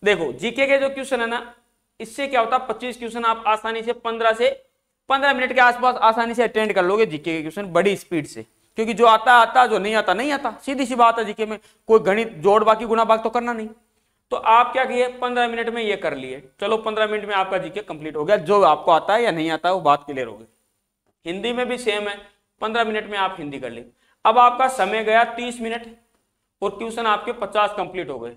देखो जीके के जो क्वेश्चन है ना इससे क्या होता है पच्चीस क्वेश्चन आप आसानी से पंद्रह से पंद्रह मिनट के आसपास आसानी से अटेंड कर लोगे जीके के क्वेश्चन बड़ी स्पीड से क्योंकि जो आता आता जो नहीं आता नहीं आता सीधी सी बात है जीके में कोई गणित जोड़ बाकी गुना बाग तो करना नहीं तो आप क्या किए पंद्रह मिनट में ये कर लिए चलो पंद्रह मिनट में आपका जीके कंप्लीट हो गया जो आपको आता है या नहीं आता वो बात क्लियर हो गई हिंदी में भी सेम है पंद्रह मिनट में आप हिंदी कर ली अब आपका समय गया तीस मिनट और ट्यूशन आपके पचास कंप्लीट हो गए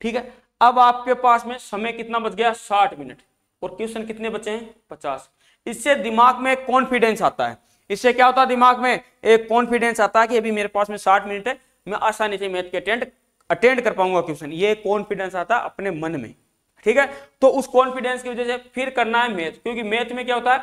ठीक है अब आपके पास में समय कितना बच गया साठ मिनट और ट्यूशन कितने बचे हैं पचास इससे दिमाग में कॉन्फिडेंस आता है इससे क्या होता है दिमाग में एक कॉन्फिडेंस आता है कि अभी मेरे पास में साठ मिनट है मैं आसानी से मैथ के अटेंड अटेंड कर पाऊंगा क्वेश्चन ये कॉन्फिडेंस आता है अपने मन में ठीक है तो उस कॉन्फिडेंस की वजह से फिर करना है मैथ क्योंकि मैथ में क्या होता है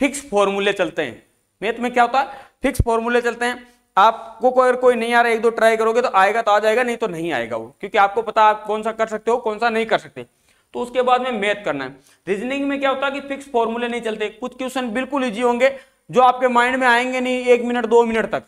फिक्स फॉर्मूले चलते हैं मैथ में क्या होता है फिक्स फॉर्मूले चलते हैं आपको कोई अगर कोई नहीं आ रहा एक दो ट्राई करोगे तो आएगा तो आ जाएगा नहीं तो नहीं आएगा वो क्योंकि आपको पता आप कौन सा कर सकते हो कौन सा नहीं कर सकते तो उसके बाद में मैथ करना है रीजनिंग में क्या होता है कि फिक्स फॉर्मूले नहीं चलते कुछ क्वेश्चन बिल्कुल ईजी होंगे जो आपके माइंड में आएंगे नहीं एक मिनट दो मिनट तक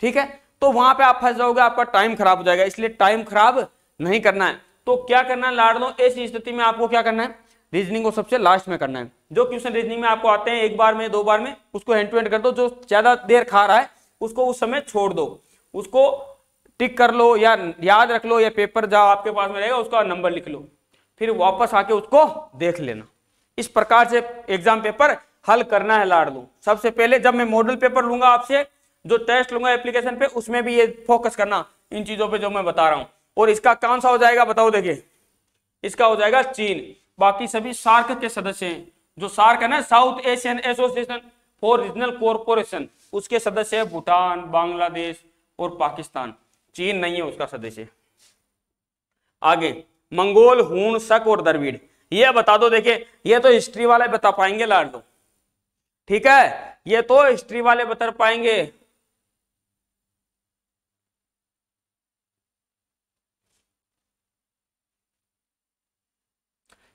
ठीक है तो वहां पे आप फंस जाओगे आपका टाइम खराब हो जाएगा इसलिए टाइम खराब नहीं करना है तो क्या करना है लाड़ दो ऐसी स्थिति में आपको क्या करना है रीजनिंग को सबसे लास्ट में करना है जो क्वेश्चन रीजनिंग में आपको आते हैं एक बार में दो बार में उसको हैंड टू हैंड कर दो जो ज्यादा देर खा रहा है उसको उस समय छोड़ दो उसको टिक कर लो या याद रख लो या पेपर जाओ आपके पास में रहेगा उसका नंबर लिख लो फिर वापस आके उसको देख लेना इस प्रकार से एग्जाम पेपर हल करना है लाडलू सबसे पहले जब मैं मॉडल पेपर लूंगा आपसे जो टेस्ट लूंगा एप्लीकेशन पे उसमें भी ये फोकस करना इन चीजों पे जो मैं बता रहा हूं और इसका कौन सा हो जाएगा बताओ देखिए इसका हो जाएगा चीन बाकी सभी सार्क के सदस्य हैं जो सार्क है ना South Asian Association for Regional Corporation उसके सदस्य है भूटान बांग्लादेश और पाकिस्तान चीन नहीं है उसका सदस्य आगे मंगोल हूण शक और दरवीड़ ये बता दो देखिये ये तो हिस्ट्री वाला बता पाएंगे लाडलू ठीक है ये तो हिस्ट्री वाले बता पाएंगे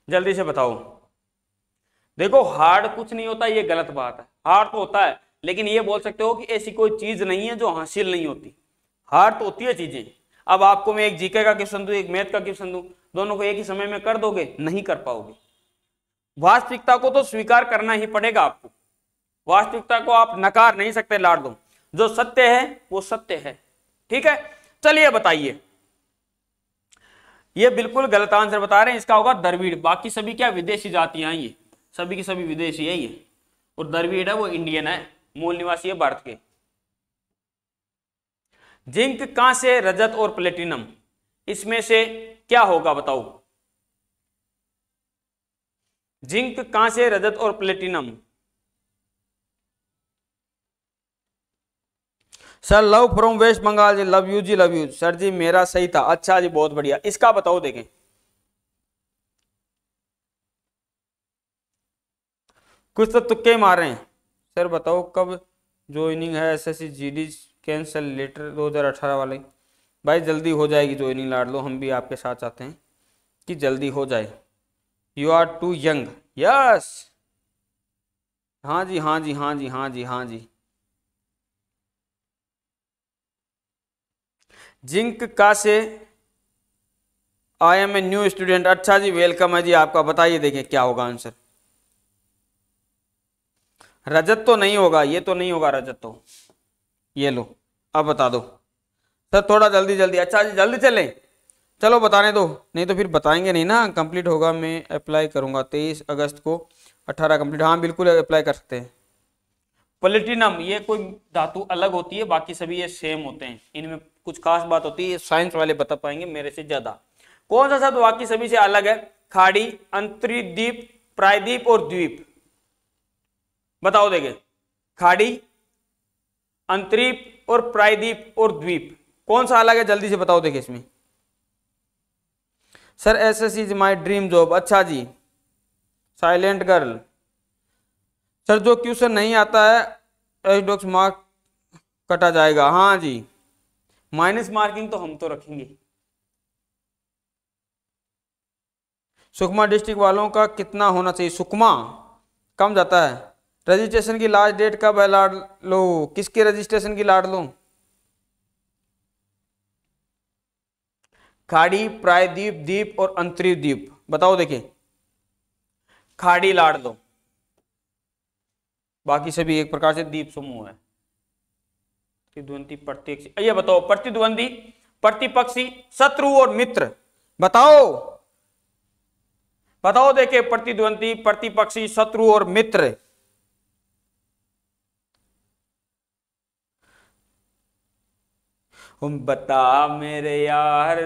जल्दी से बताओ देखो हार्ड कुछ नहीं होता ये गलत बात है हार्ड तो होता है लेकिन ये बोल सकते हो कि ऐसी कोई चीज नहीं है जो हासिल नहीं होती हार्ड तो होती है चीजें अब आपको मैं एक जीके का क्वेश्चन दू एक मैथ का क्वेश्चन दू दोनों को एक ही समय में कर दोगे नहीं कर पाओगे वास्तविकता को तो स्वीकार करना ही पड़ेगा आपको वास्तविकता को आप नकार नहीं सकते लाड़ दो जो सत्य है वो सत्य है ठीक है चलिए बताइए ये बिल्कुल गलत आंसर बता रहे हैं इसका होगा दरवीड़ बाकी सभी क्या विदेशी जातियां ये सभी की सभी विदेशी है ये और दरवीड़ है वो इंडियन है मूल निवासी है भारत के जिंक कहां से रजत और प्लेटिनम इसमें से क्या होगा बताओ जिंक कहां से रजत और platinum sir love from West Bengal जी लव यू जी लव यू सर जी मेरा सही था अच्छा जी बहुत बढ़िया इसका बताओ देखें कुछ तो तुक्के मार रहे हैं सर बताओ कब ज्वाइनिंग है एसएससी जीडी कैंसल लेटर 2018 वाले भाई जल्दी हो जाएगी ज्वाइनिंग लाड़ लो हम भी आपके साथ चाहते हैं कि जल्दी हो जाए you are too young yes हाँ जी हाँ जी हाँ जी हाँ जी हाँ जी जिंक का से I am a new student अच्छा जी वेलकम है जी आपका बताइए देखें क्या होगा आंसर रजत तो नहीं होगा ये तो नहीं होगा रजत तो ये लो अब बता दो सर थोड़ा जल्दी जल्दी अच्छा जी जल्दी चलें चलो बताने दो नहीं तो फिर बताएंगे नहीं ना कंप्लीट होगा मैं अप्लाई करूंगा तेईस अगस्त को अट्ठारह कंप्लीट हाँ बिल्कुल अप्लाई कर सकते हैं प्लेटिनम ये कोई धातु अलग होती है बाकी सभी ये सेम होते हैं इनमें कुछ खास बात होती है साइंस वाले बता पाएंगे मेरे से ज्यादा कौन सा शब्द बाकी सभी से अलग है खाड़ी अंतरिद्वीप प्रायद्वीप और द्वीप बताओ देखे खाड़ी अंतरिप और प्रायद्वीप और द्वीप कौन सा अलग है जल्दी से बताओ देखे इसमें sir S S is my dream job अच्छा जी साइलेंट गर्ल सर जो क्वेश्चन नहीं आता है एच डॉक्स मार्क कटा जाएगा हाँ जी माइनस मार्किंग तो हम तो रखेंगे सुकमा डिस्ट्रिक्ट वालों का कितना होना चाहिए सुकमा कम जाता है रजिस्ट्रेशन की लास्ट डेट कब है लाड लो किसके रजिस्ट्रेशन की लाड लो खाड़ी प्रायद्वीप द्वीप और अंतरीप बताओ देखिए खाड़ी लाड लो बाकी सभी एक प्रकार से द्वीप समूह है प्रतिद्वंदी प्रत्यक्ष ये बताओ प्रतिद्वंदी प्रतिपक्षी शत्रु और मित्र बताओ बताओ देखे प्रतिद्वंदी प्रतिपक्षी शत्रु और मित्र बता मेरे यार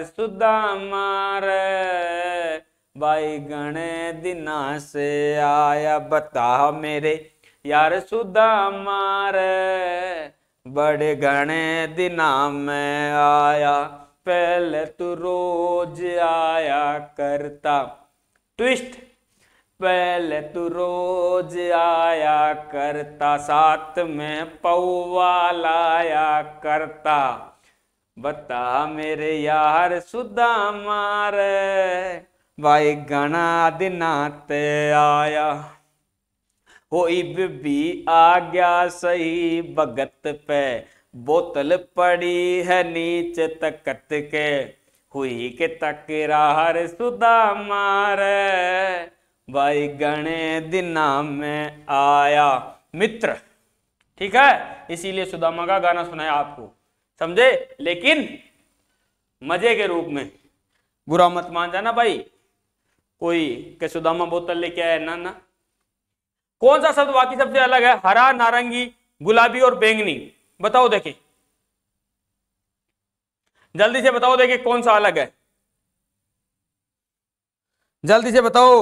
मार बाई गणे दिना से आया बता मेरे यार सुधा मार बड़े घने दिना में आया पहले तू रोज आया करता ट्विस्ट पहले तू रोज आया करता साथ में पौवा लाया करता बता मेरे यार सुधा मार भाई गणा दिना ते आया भी आ गया सही भगत पे बोतल पड़ी है नीचे तकत के हुई के तकरार सुदा मार भाई गणे दिना में आया मित्र ठीक है इसीलिए सुदामा का गाना सुनाया आपको समझे लेकिन मजे के रूप में बुरा मत मान जाना भाई कोई के सुदामा बोतल लेके आया ना ना कौन सा शब्द बाकी सबसे अलग है हरा नारंगी गुलाबी और बैंगनी बताओ देखिए जल्दी से बताओ देखिए कौन सा अलग है जल्दी से बताओ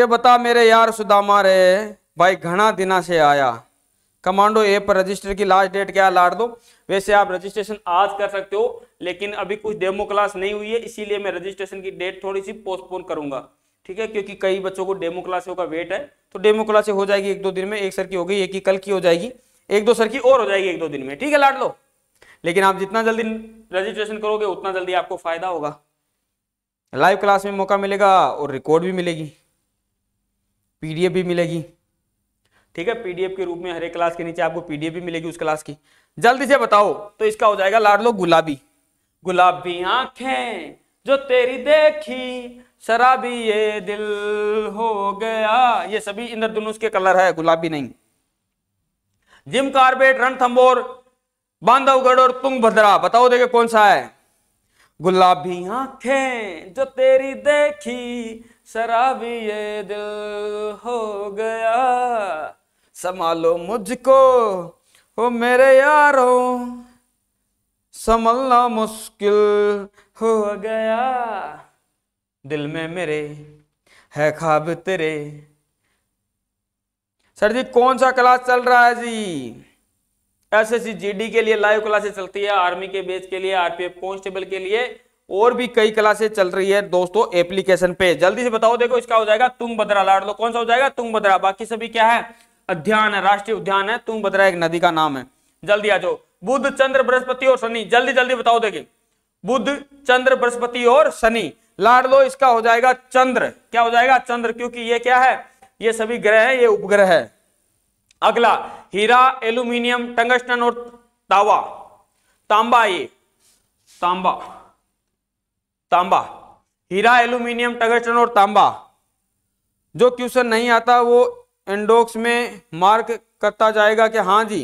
के बता मेरे यार सुदामा रे भाई घना दिना से आया कमांडो ऐप पर रजिस्टर की लास्ट डेट क्या लाड़ दो वैसे आप रजिस्ट्रेशन आज कर सकते हो लेकिन अभी कुछ डेमो क्लास नहीं हुई है इसीलिए मैं रजिस्ट्रेशन की डेट थोड़ी सी पोस्टपोन करूंगा ठीक है क्योंकि कई बच्चों को डेमो क्लासों का वेट है तो डेमो क्लासे हो जाएगी एक दो दिन में एक सर की हो गई एक ही कल की हो जाएगी एक दो सर की और हो जाएगी एक दो दिन में ठीक है लाड लो लेकिन आप जितना जल्दी रजिस्ट्रेशन करोगे उतना जल्दी आपको फायदा होगा लाइव क्लास में मौका मिलेगा और रिकॉर्ड भी मिलेगी पीडीएफ भी मिलेगी ठीक है पीडीएफ के रूप में हर एक क्लास के नीचे आपको पीडीएफ भी मिलेगी उस क्लास की जल्दी से बताओ तो इसका हो जाएगा लाड लो गुलाबी गुलाबी आंखें जो तेरी देखी शराबी ये दिल हो गया ये सभी इंद्रधनुष के कलर है गुलाबी नहीं जिम कार्बेट रणथंबोर बांधवगढ़ और तुंग भद्रा बताओ देखे कौन सा है गुलाबी आंखें जो तेरी देखी शराबी ये दिल हो गया संभालो मुझको हो मेरे यारों संभलना मुश्किल हो गया दिल में मेरे है खाब तेरे सर जी कौन सा क्लास चल रहा है जी एस एस जीडी के लिए लाइव क्लासेस चलती है आर्मी के बेस के लिए आरपीएफ कांस्टेबल के लिए और भी कई क्लासेस चल रही है दोस्तों एप्लीकेशन पे जल्दी से बताओ देखो इसका हो जाएगा तुंग बदरा लाड़ लो कौन सा हो जाएगा तुंग बदरा बाकी सभी क्या है अध्ययन है राष्ट्रीय उद्यान है तुंग बदरा एक नदी का नाम है जल्दी आ जाओ बुद्ध चंद्र बृहस्पति और शनि जल्दी जल्दी बताओ देखिए बुध चंद्र बृहस्पति और शनि लाड लो इसका हो जाएगा चंद्र क्या हो जाएगा चंद्र क्योंकि ये क्या है ये सभी ग्रह है ये उपग्रह है अगला हीरा एल्यूमिनियम टंगस्टन और तावा तांबा ये तांबा तांबा हीरा एल्यूमिनियम टंगस्टन और तांबा जो क्वेश्चन नहीं आता वो इंडोक्स में मार्क करता जाएगा कि हाँ जी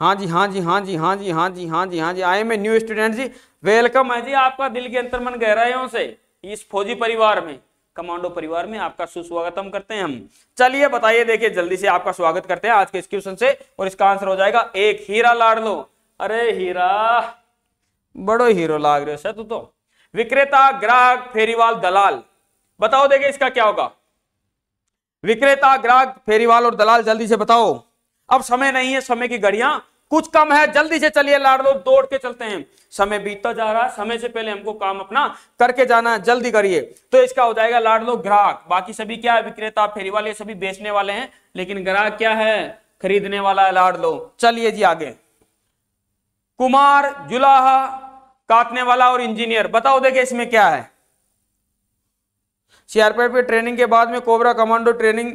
हाँ जी हाँ जी हाँ जी हाँ जी हाँ जी हाँ जी हाँ जी आए ए न्यू स्टूडेंट जी वेलकम है जी आपका दिल के अंतर्मन गहराइयों से इस फौजी परिवार में कमांडो परिवार में आपका सुस्वागतम करते हैं हम चलिए बताइए देखिए जल्दी से आपका स्वागत करते हैं आज के इस क्वेश्चन से और इसका आंसर हो जाएगा एक हीरा लो अरे हीरा बड़ो हीरो लाग रहे हो तू तो विक्रेता ग्राहक फेरीवाल दलाल बताओ देखिए इसका क्या होगा विक्रेता ग्राहक फेरीवाल और दलाल जल्दी से बताओ अब समय नहीं है समय की घड़िया कुछ कम है जल्दी से चलिए लाड़ लो दौड़ के चलते हैं समय बीतता जा रहा है समय से पहले हमको काम अपना करके जाना है जल्दी करिए तो इसका हो जाएगा लाड़ लो ग्राहक बाकी सभी क्या है विक्रेता फेरी वाले सभी बेचने वाले हैं लेकिन ग्राहक क्या है खरीदने वाला है लाड़ लो चलिए जी आगे कुमार जुलाहा काटने वाला और इंजीनियर बताओ देखे इसमें क्या है सीआरपीएफ की ट्रेनिंग के बाद में कोबरा कमांडो ट्रेनिंग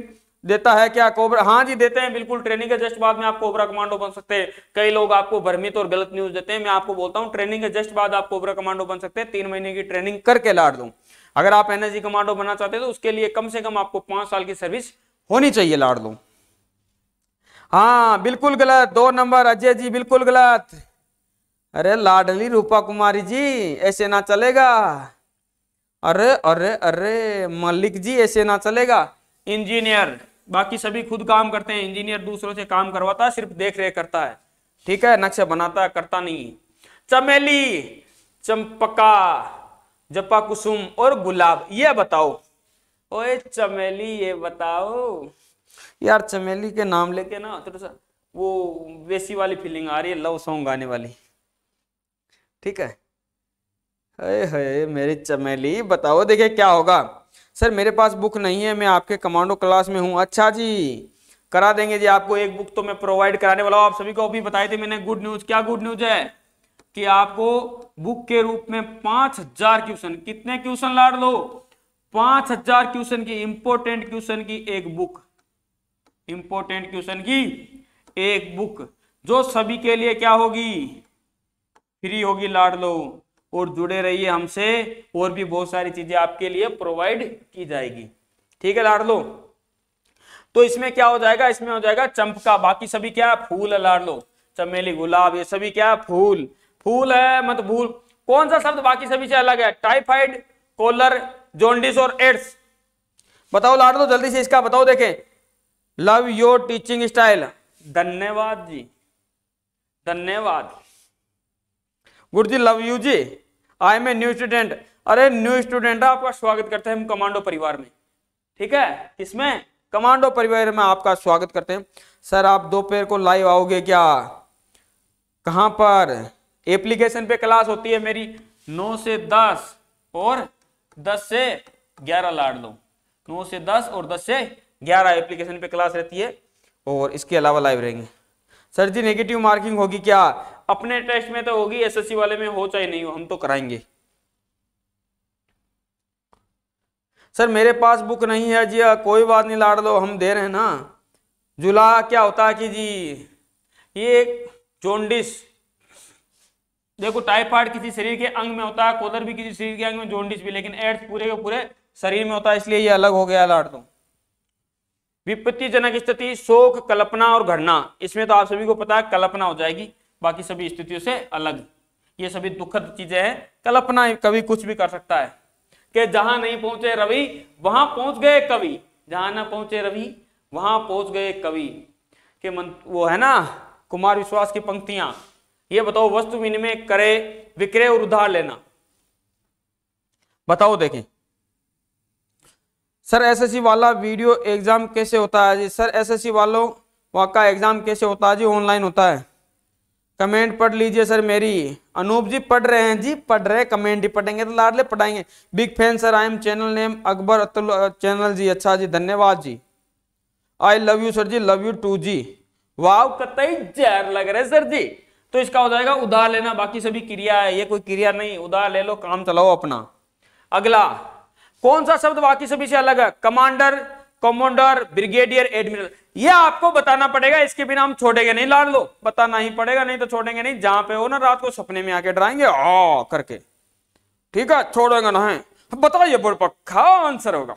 देता है क्या कोबरा हाँ जी देते हैं बिल्कुल ट्रेनिंग के जस्ट बाद में आप कोबरा कमांडो बन सकते हैं कई लोग आपको भ्रमित और गलत न्यूज देते हैं मैं आपको बोलता हूँ ट्रेनिंग के जस्ट बाद आप कोबरा कमांडो बन सकते हैं तीन महीने की ट्रेनिंग करके लाट दू अगर आप एनर्जी कमांडो बनना चाहते हैं तो उसके लिए कम से कम आपको पांच साल की सर्विस होनी चाहिए लाड़ दू हाँ बिल्कुल गलत दो नंबर अजय जी बिल्कुल गलत अरे लाडली रूपा कुमारी जी ऐसे ना चलेगा अरे अरे अरे मलिक जी ऐसे ना चलेगा इंजीनियर बाकी सभी खुद काम करते हैं इंजीनियर दूसरों से काम करवाता है सिर्फ देख रेख करता है ठीक है नक्शा बनाता है करता नहीं चमेली चंपका जपा कुसुम और गुलाब ये बताओ ओए चमेली ये बताओ यार चमेली के नाम लेके ना थोड़ा सा वो वैसी वाली फीलिंग आ रही है लव सॉन्ग गाने वाली ठीक है अरे हे मेरी चमेली बताओ देखिए क्या होगा सर मेरे पास बुक नहीं है मैं आपके कमांडो क्लास में हूँ अच्छा जी करा देंगे जी आपको एक बुक तो मैं प्रोवाइड कराने वाला हूँ आप सभी को अभी बताई थी मैंने गुड न्यूज क्या गुड न्यूज है कि आपको बुक के रूप में पांच हजार क्वेश्चन कितने क्वेश्चन लाड़ लो पांच हजार क्वेश्चन की इंपोर्टेंट क्वेश्चन की एक बुक इंपोर्टेंट क्वेश्चन की एक बुक जो सभी के लिए क्या होगी फ्री होगी लाड लो और जुड़े रहिए हमसे और भी बहुत सारी चीजें आपके लिए प्रोवाइड की जाएगी ठीक है लाड़ लो तो इसमें क्या हो जाएगा इसमें हो जाएगा चंपका बाकी सभी क्या फूल है लाड़ लो चमेली गुलाब ये सभी क्या है फूल फूल है मत भूल कौन सा शब्द बाकी सभी से अलग है टाइफाइड कोलर जोंडिस और एड्स बताओ लाड़ लो जल्दी से इसका बताओ देखे लव योर टीचिंग स्टाइल धन्यवाद जी धन्यवाद गुरु जी लव यू जी I am a new student अरे न्यू स्टूडेंट आपका स्वागत करते हैं हम कमांडो परिवार में ठीक है किसमें कमांडो परिवार में आपका स्वागत करते हैं सर आप दोपहर को लाइव आओगे क्या कहां पर एप्लीकेशन पे क्लास होती है मेरी नौ से दस और दस से ग्यारह लाड लो नौ से दस और दस से ग्यारह एप्लीकेशन पे क्लास रहती है और इसके अलावा लाइव रहेंगे सर जी नेगेटिव मार्किंग होगी क्या अपने टेस्ट में तो होगी एसएससी वाले में हो चाहे नहीं हो हम तो कराएंगे सर मेरे पास बुक नहीं है जी कोई बात नहीं लाड़ लो हम दे रहे हैं ना जुला क्या होता है कि जी ये जोंडिस देखो टाइफाइड किसी शरीर के अंग में होता है कोदर भी किसी शरीर के अंग में जोंडिस भी लेकिन एड्स पूरे के पूरे शरीर में होता है इसलिए ये अलग हो गया लाड़ दो विपत्तिजनक स्थिति शोक कल्पना और घटना इसमें तो आप सभी को पता है कल्पना हो जाएगी बाकी सभी स्थितियों से अलग ये सभी दुखद चीजें हैं कल्पना कवि कुछ भी कर सकता है कि जहां नहीं पहुंचे रवि वहां पहुंच गए कवि जहां ना पहुंचे रवि वहां पहुंच गए कवि के मन वो है ना कुमार विश्वास की पंक्तियां ये बताओ वस्तु विनिमय करे विक्रय और उधार लेना बताओ देखें सर एसएससी वाला वीडियो एग्जाम कैसे होता है जी सर एसएससी वालों का एग्जाम कैसे होता है जी ऑनलाइन होता है कमेंट पढ़ लीजिए सर मेरी अनूप जी पढ़ रहे हैं जी पढ़ रहे कमेंट ही पढ़ेंगे तो लाडले पढ़ाएंगे big fan sir I am channel name Akbar Atul channel जी अच्छा जी धन्यवाद जी आई लव यू सर जी लव यू टू जी वाव कतई जहर लग रहे सर जी तो इसका हो जाएगा उधार लेना बाकी सभी क्रिया है ये कोई क्रिया नहीं उधार ले लो काम चलाओ अपना अगला कौन सा शब्द बाकी सभी से अलग है कमांडर कमांडर ब्रिगेडियर एडमिरल ये आपको बताना पड़ेगा इसके बिना हम छोड़ेंगे नहीं लाड़ लो बताना ही पड़ेगा नहीं तो छोड़ेंगे नहीं जहां पे हो ना रात को सपने में आके डराएंगे आ करके ठीक है छोड़ेंगे ना बताइए बोल पक्का आंसर होगा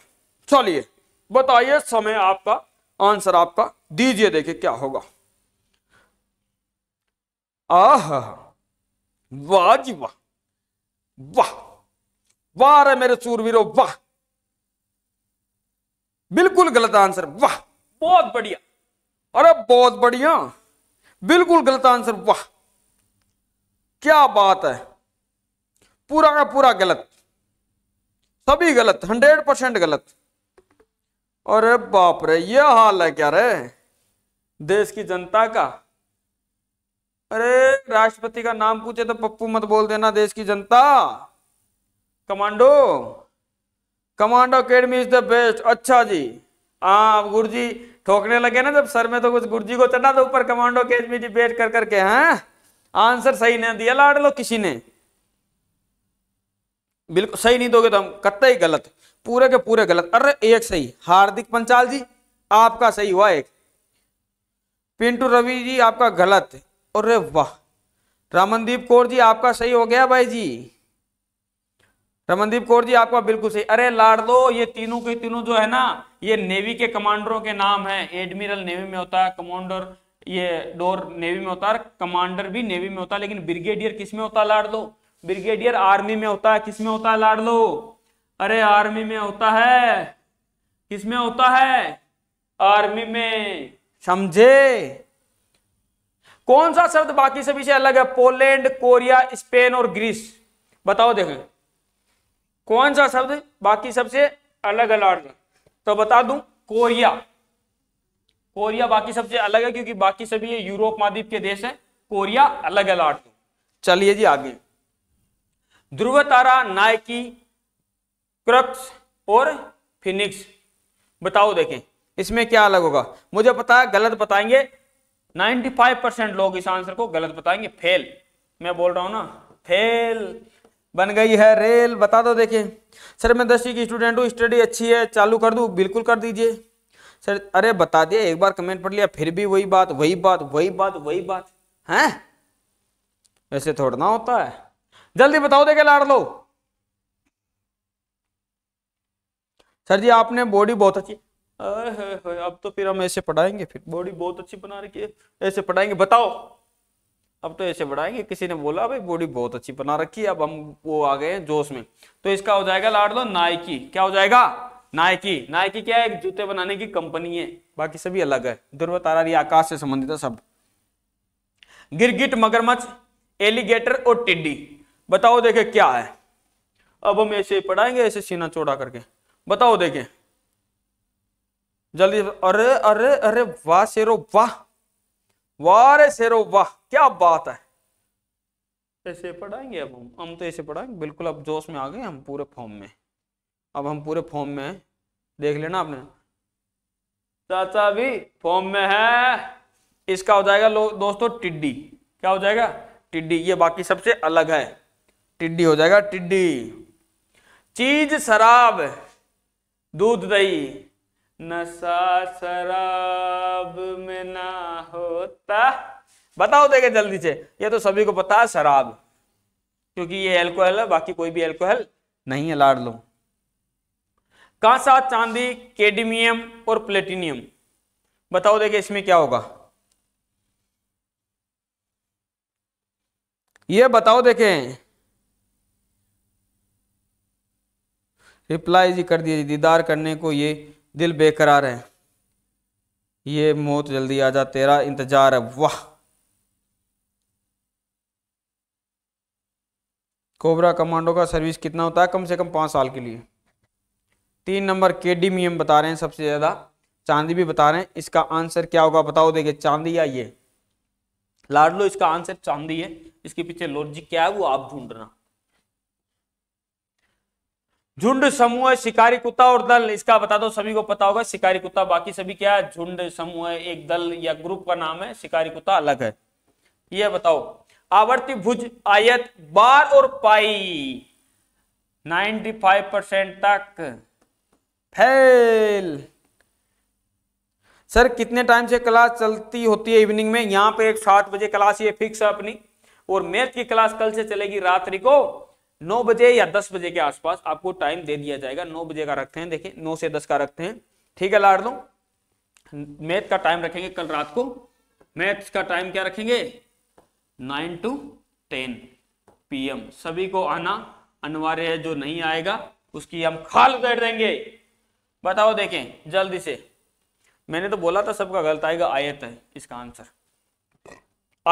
चलिए बताइए समय आपका आंसर आपका दीजिए देखिए क्या होगा आह वाह वाह वाह वाह मेरे सूरवीरो वाह बिल्कुल गलत आंसर वाह बहुत बढ़िया अरे बहुत बढ़िया बिल्कुल गलत आंसर वाह क्या बात है पूरा का पूरा गलत सभी गलत हंड्रेड परसेंट गलत अरे बाप रे ये हाल है क्या रे देश की जनता का अरे राष्ट्रपति का नाम पूछे तो पप्पू मत बोल देना देश की जनता Commando Commando academy is the best अच्छा जी हाँ अब गुरु जी ठोकने लगे ना जब सर में तो कुछ गुरु जी को चढ़ा दो ऊपर कमांडो अकेडमी जी बेट कर करके हैं हाँ? आंसर सही नहीं दिया लाड़ लो किसी ने बिल्कुल सही नहीं दोगे तो हम कत्ते ही गलत पूरे के पूरे गलत अरे एक सही हार्दिक पंचाल जी आपका सही हुआ एक पिंटू रवि जी आपका गलत अरे वाह रामनदीप कौर जी आपका सही हो गया भाई जी रमनदीप कौर जी आपका बिल्कुल सही अरे लाड़ दो ये तीनों के तीनों जो है ना ये नेवी के कमांडरों के नाम है एडमिरल नेवी में होता है कमांडर ये डोर नेवी में होता है कमांडर भी नेवी में होता है लेकिन ब्रिगेडियर किस में होता है लाड़ दो ब्रिगेडियर आर्मी में होता है किस में होता है लाड़ दो अरे आर्मी में होता है किस में होता है आर्मी में समझे कौन सा शब्द बाकी सभी से अलग है पोलैंड कोरिया स्पेन और ग्रीस बताओ देखें कौन सा शब्द बाकी सबसे अलग अलग है तो बता दूं कोरिया कोरिया बाकी सबसे अलग है क्योंकि बाकी सभी ये यूरोप महाद्वीप के देश है कोरिया अलग अलग चलिए जी आगे ध्रुव तारा नायकी क्रक्स और फिनिक्स बताओ देखें इसमें क्या अलग होगा मुझे पता है गलत बताएंगे 95 परसेंट लोग इस आंसर को गलत बताएंगे फेल मैं बोल रहा हूं ना फेल बन गई है रेल बता दो देखिए सर मैं दसवीं की स्टूडेंट हूँ स्टडी अच्छी है चालू कर दू बिल्कुल कर दीजिए सर अरे बता दिया एक बार कमेंट पढ़ लिया फिर भी वही बात वही बात वही बात वही बात है ऐसे थोड़ा ना होता है जल्दी बताओ देखे लाड़ लो सर जी आपने बॉडी बहुत अच्छी अब तो फिर हम ऐसे पढ़ाएंगे फिर बॉडी बहुत अच्छी बना रखी है ऐसे पढ़ाएंगे बताओ अब तो ऐसे बढ़ाएंगे किसी ने बोला भाई बॉडी बहुत अच्छी बना रखी है अब हम वो आ गए जोश में तो इसका हो जाएगा लाड दो नाइकी क्या हो जाएगा नाइकी नाइकी क्या है एक जूते बनाने की कंपनी है बाकी सभी अलग है ध्रुव तारा आकाश से संबंधित है सब गिरगिट मगरमच्छ एलिगेटर और टिड्डी बताओ देखे क्या है अब हम ऐसे पढ़ाएंगे ऐसे सीना चौड़ा करके बताओ देखे जल्दी अरे अरे अरे वाह शेरो वाह वारे शेरो वाह क्या बात है ऐसे पढ़ाएंगे अब हम हम तो ऐसे पढ़ाएंगे बिल्कुल अब जोश में आ गए हम पूरे फॉर्म में अब हम पूरे फॉर्म में है देख लेना आपने चाचा भी फॉर्म में है इसका हो जाएगा दोस्तों टिड्डी क्या हो जाएगा टिड्डी ये बाकी सबसे अलग है टिड्डी हो जाएगा टिड्डी चीज शराब दूध दही नशा शराब में ना होता बताओ देगा तो जल्दी से ये तो सभी को पता है शराब क्योंकि ये एल्कोहल है बाकी कोई भी एल्कोहल नहीं है लाड़ लो कांसा चांदी केडमियम और प्लेटिनियम बताओ देखे तो इसमें क्या होगा ये बताओ देखे रिप्लाई जी कर दिए दीदार करने को ये दिल बेकरार है ये मौत जल्दी आ जा तेरा इंतजार है वाह कोबरा कमांडो का सर्विस कितना होता है कम से कम पांच साल के लिए तीन नंबर के डी बता रहे हैं सबसे ज़्यादा चांदी भी बता रहे हैं इसका आंसर क्या होगा बताओ देखिए चांदी या ये लाडलो इसका आंसर चांदी है इसके पीछे लॉजिक क्या है वो आप ढूंढना झुंड समूह शिकारी कुत्ता और दल इसका बता दो सभी को पता होगा शिकारी कुत्ता बाकी सभी क्या है झुंड समूह एक दल या ग्रुप का नाम है शिकारी कुत्ता अलग है यह बताओ आवर्ती भुज आयत बार और पाई 95 परसेंट तक फेल सर कितने टाइम से क्लास चलती होती है इवनिंग में यहां पे एक सात बजे क्लास ये फिक्स है अपनी और मैथ की क्लास कल से चलेगी रात्रि को नौ बजे या दस बजे के आसपास आपको टाइम दे दिया जाएगा नौ बजे का रखते हैं देखिए नौ से दस का रखते हैं ठीक है लाड़ दो मैथ का टाइम रखेंगे कल रात को मैथ्स का टाइम क्या रखेंगे 9 टू 10 पीएम सभी को आना अनिवार्य है जो नहीं आएगा उसकी हम खाल कर देंगे बताओ देखें जल्दी से मैंने तो बोला था सबका गलत आएगा आयत है इसका आंसर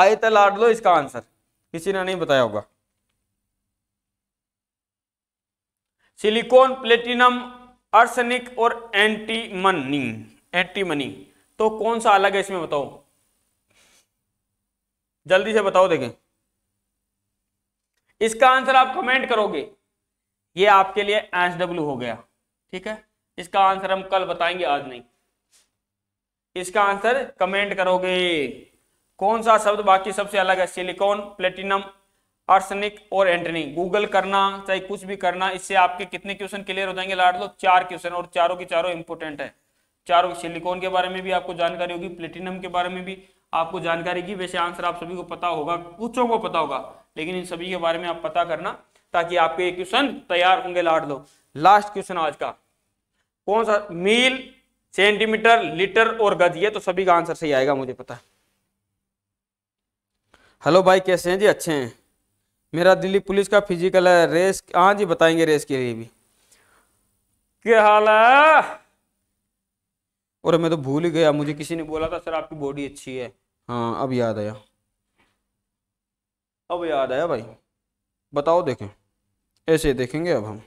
आयत है लाड लो इसका आंसर किसी ने नहीं बताया होगा सिलिकॉन प्लेटिनम अर्सनिक और एंटीमनी एंटीमनी तो कौन सा अलग है इसमें बताओ जल्दी से बताओ देखें इसका आंसर आप कमेंट करोगे ये आपके लिए एस डब्ल्यू हो गया ठीक है इसका आंसर हम कल बताएंगे आज नहीं इसका आंसर कमेंट करोगे कौन सा शब्द बाकी सबसे अलग है सिलिकॉन प्लेटिनम आर्सनिक और एंटनी गूगल करना चाहे कुछ भी करना इससे आपके कितने क्वेश्चन क्लियर हो जाएंगे लाट लो चार क्वेश्चन और चारों के चारों इंपोर्टेंट है चारों सिलिकॉन के बारे में भी आपको जानकारी होगी प्लेटिनम के बारे में भी आपको जानकारी की वैसे आंसर आप सभी को पता होगा कुछों को पता होगा लेकिन इन सभी के बारे में आप पता करना ताकि आपके ये क्वेश्चन तैयार होंगे लाट लो लास्ट क्वेश्चन आज का कौन सा मील सेंटीमीटर लीटर और गज ये तो सभी का आंसर सही आएगा मुझे पता हेलो भाई कैसे हैं जी अच्छे हैं मेरा दिल्ली पुलिस का फिजिकल है रेस हाँ जी बताएंगे रेस के लिए भी क्या हाल है और मैं तो भूल ही गया मुझे किसी ने बोला था सर आपकी बॉडी अच्छी है हाँ अब याद आया अब याद आया भाई बताओ देखें ऐसे देखेंगे अब हम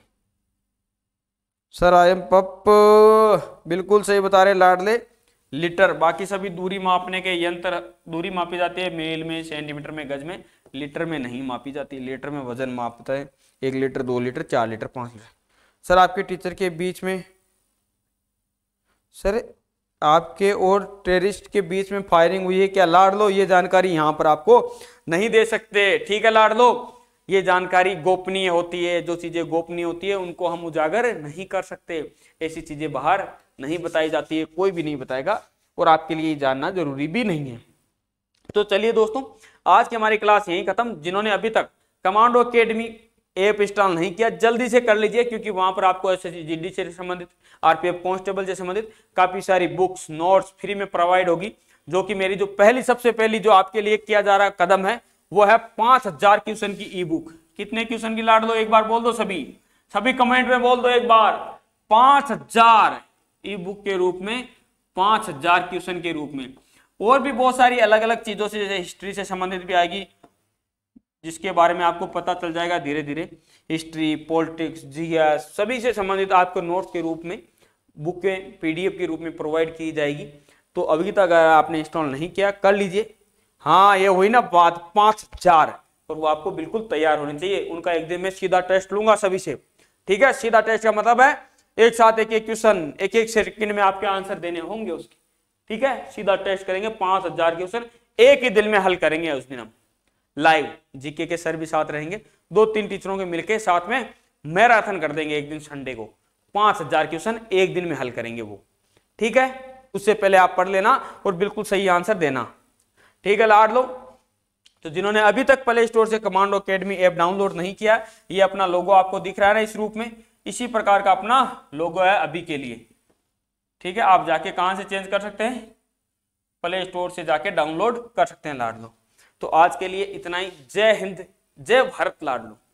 सर आई एम पप बिल्कुल सही बता रहे लाडले लीटर बाकी सभी दूरी मापने के यंत्र दूरी मापी जाती है मेल में सेंटीमीटर में गज में लीटर में नहीं मापी जाती लीटर में वजन मापता है एक लीटर दो लीटर चार लीटर पाँच लीटर सर आपके टीचर के बीच में सर आपके और टेरिस्ट के बीच में फायरिंग हुई है क्या लाड लो ये जानकारी यहाँ पर आपको नहीं दे सकते ठीक है लाड लो ये जानकारी गोपनीय होती है जो चीजें गोपनीय होती है उनको हम उजागर नहीं कर सकते ऐसी चीजें बाहर नहीं बताई जाती है कोई भी नहीं बताएगा और आपके लिए जानना जरूरी भी नहीं है तो चलिए दोस्तों आज की हमारी क्लास यहीं खत्म जिन्होंने अभी तक कमांडो अकेडमी ऐप इंस्टॉल नहीं किया जल्दी से कर लीजिए क्योंकि वहां पर आपको एस एस से संबंधित आरपीएफ कांस्टेबल से संबंधित काफी सारी बुक्स नोट्स फ्री में प्रोवाइड होगी जो कि मेरी जो पहली सबसे पहली जो आपके लिए किया जा रहा कदम है वो है पांच हजार क्वेश्चन की ई बुक कितने क्वेश्चन की लाड दो एक बार बोल दो सभी सभी कमेंट में बोल दो एक बार पांच हजार ई बुक के रूप में पांच हजार क्वेश्चन के रूप में और भी बहुत सारी अलग अलग चीज़ों से जैसे हिस्ट्री से संबंधित भी आएगी जिसके बारे में आपको पता चल जाएगा धीरे धीरे हिस्ट्री पॉलिटिक्स जीएस सभी से संबंधित आपको नोट्स के रूप में बुक में पीडीएफ के रूप में प्रोवाइड की जाएगी तो अभी तक अगर आपने इंस्टॉल नहीं किया कर लीजिए हाँ ये हुई ना बात पांच चार और वो आपको बिल्कुल तैयार होने चाहिए उनका एक दिन में सीधा टेस्ट लूंगा सभी से ठीक है सीधा टेस्ट का मतलब है एक साथ एक एक क्वेश्चन एक एक सेकंड में आपके आंसर देने होंगे उसके ठीक है सीधा टेस्ट करेंगे पांच हजार क्वेश्चन एक ही दिन में हल करेंगे उस दिन हम लाइव जीके के सर भी साथ रहेंगे दो तीन टीचरों के मिलके साथ में मैराथन कर देंगे एक दिन संडे को पांच हजार क्वेश्चन एक दिन में हल करेंगे वो ठीक है उससे पहले आप पढ़ लेना और बिल्कुल सही आंसर देना ठीक है लाड लो तो जिन्होंने अभी तक प्ले स्टोर से कमांडो अकेडमी ऐप डाउनलोड नहीं किया ये अपना लोगो आपको दिख रहा है ना इस रूप में इसी प्रकार का अपना लोगो है अभी के लिए ठीक है आप जाके कहाँ से चेंज कर सकते हैं प्ले स्टोर से जाके डाउनलोड कर सकते हैं लाडलो तो आज के लिए इतना ही जय हिंद जय भारत लाडलो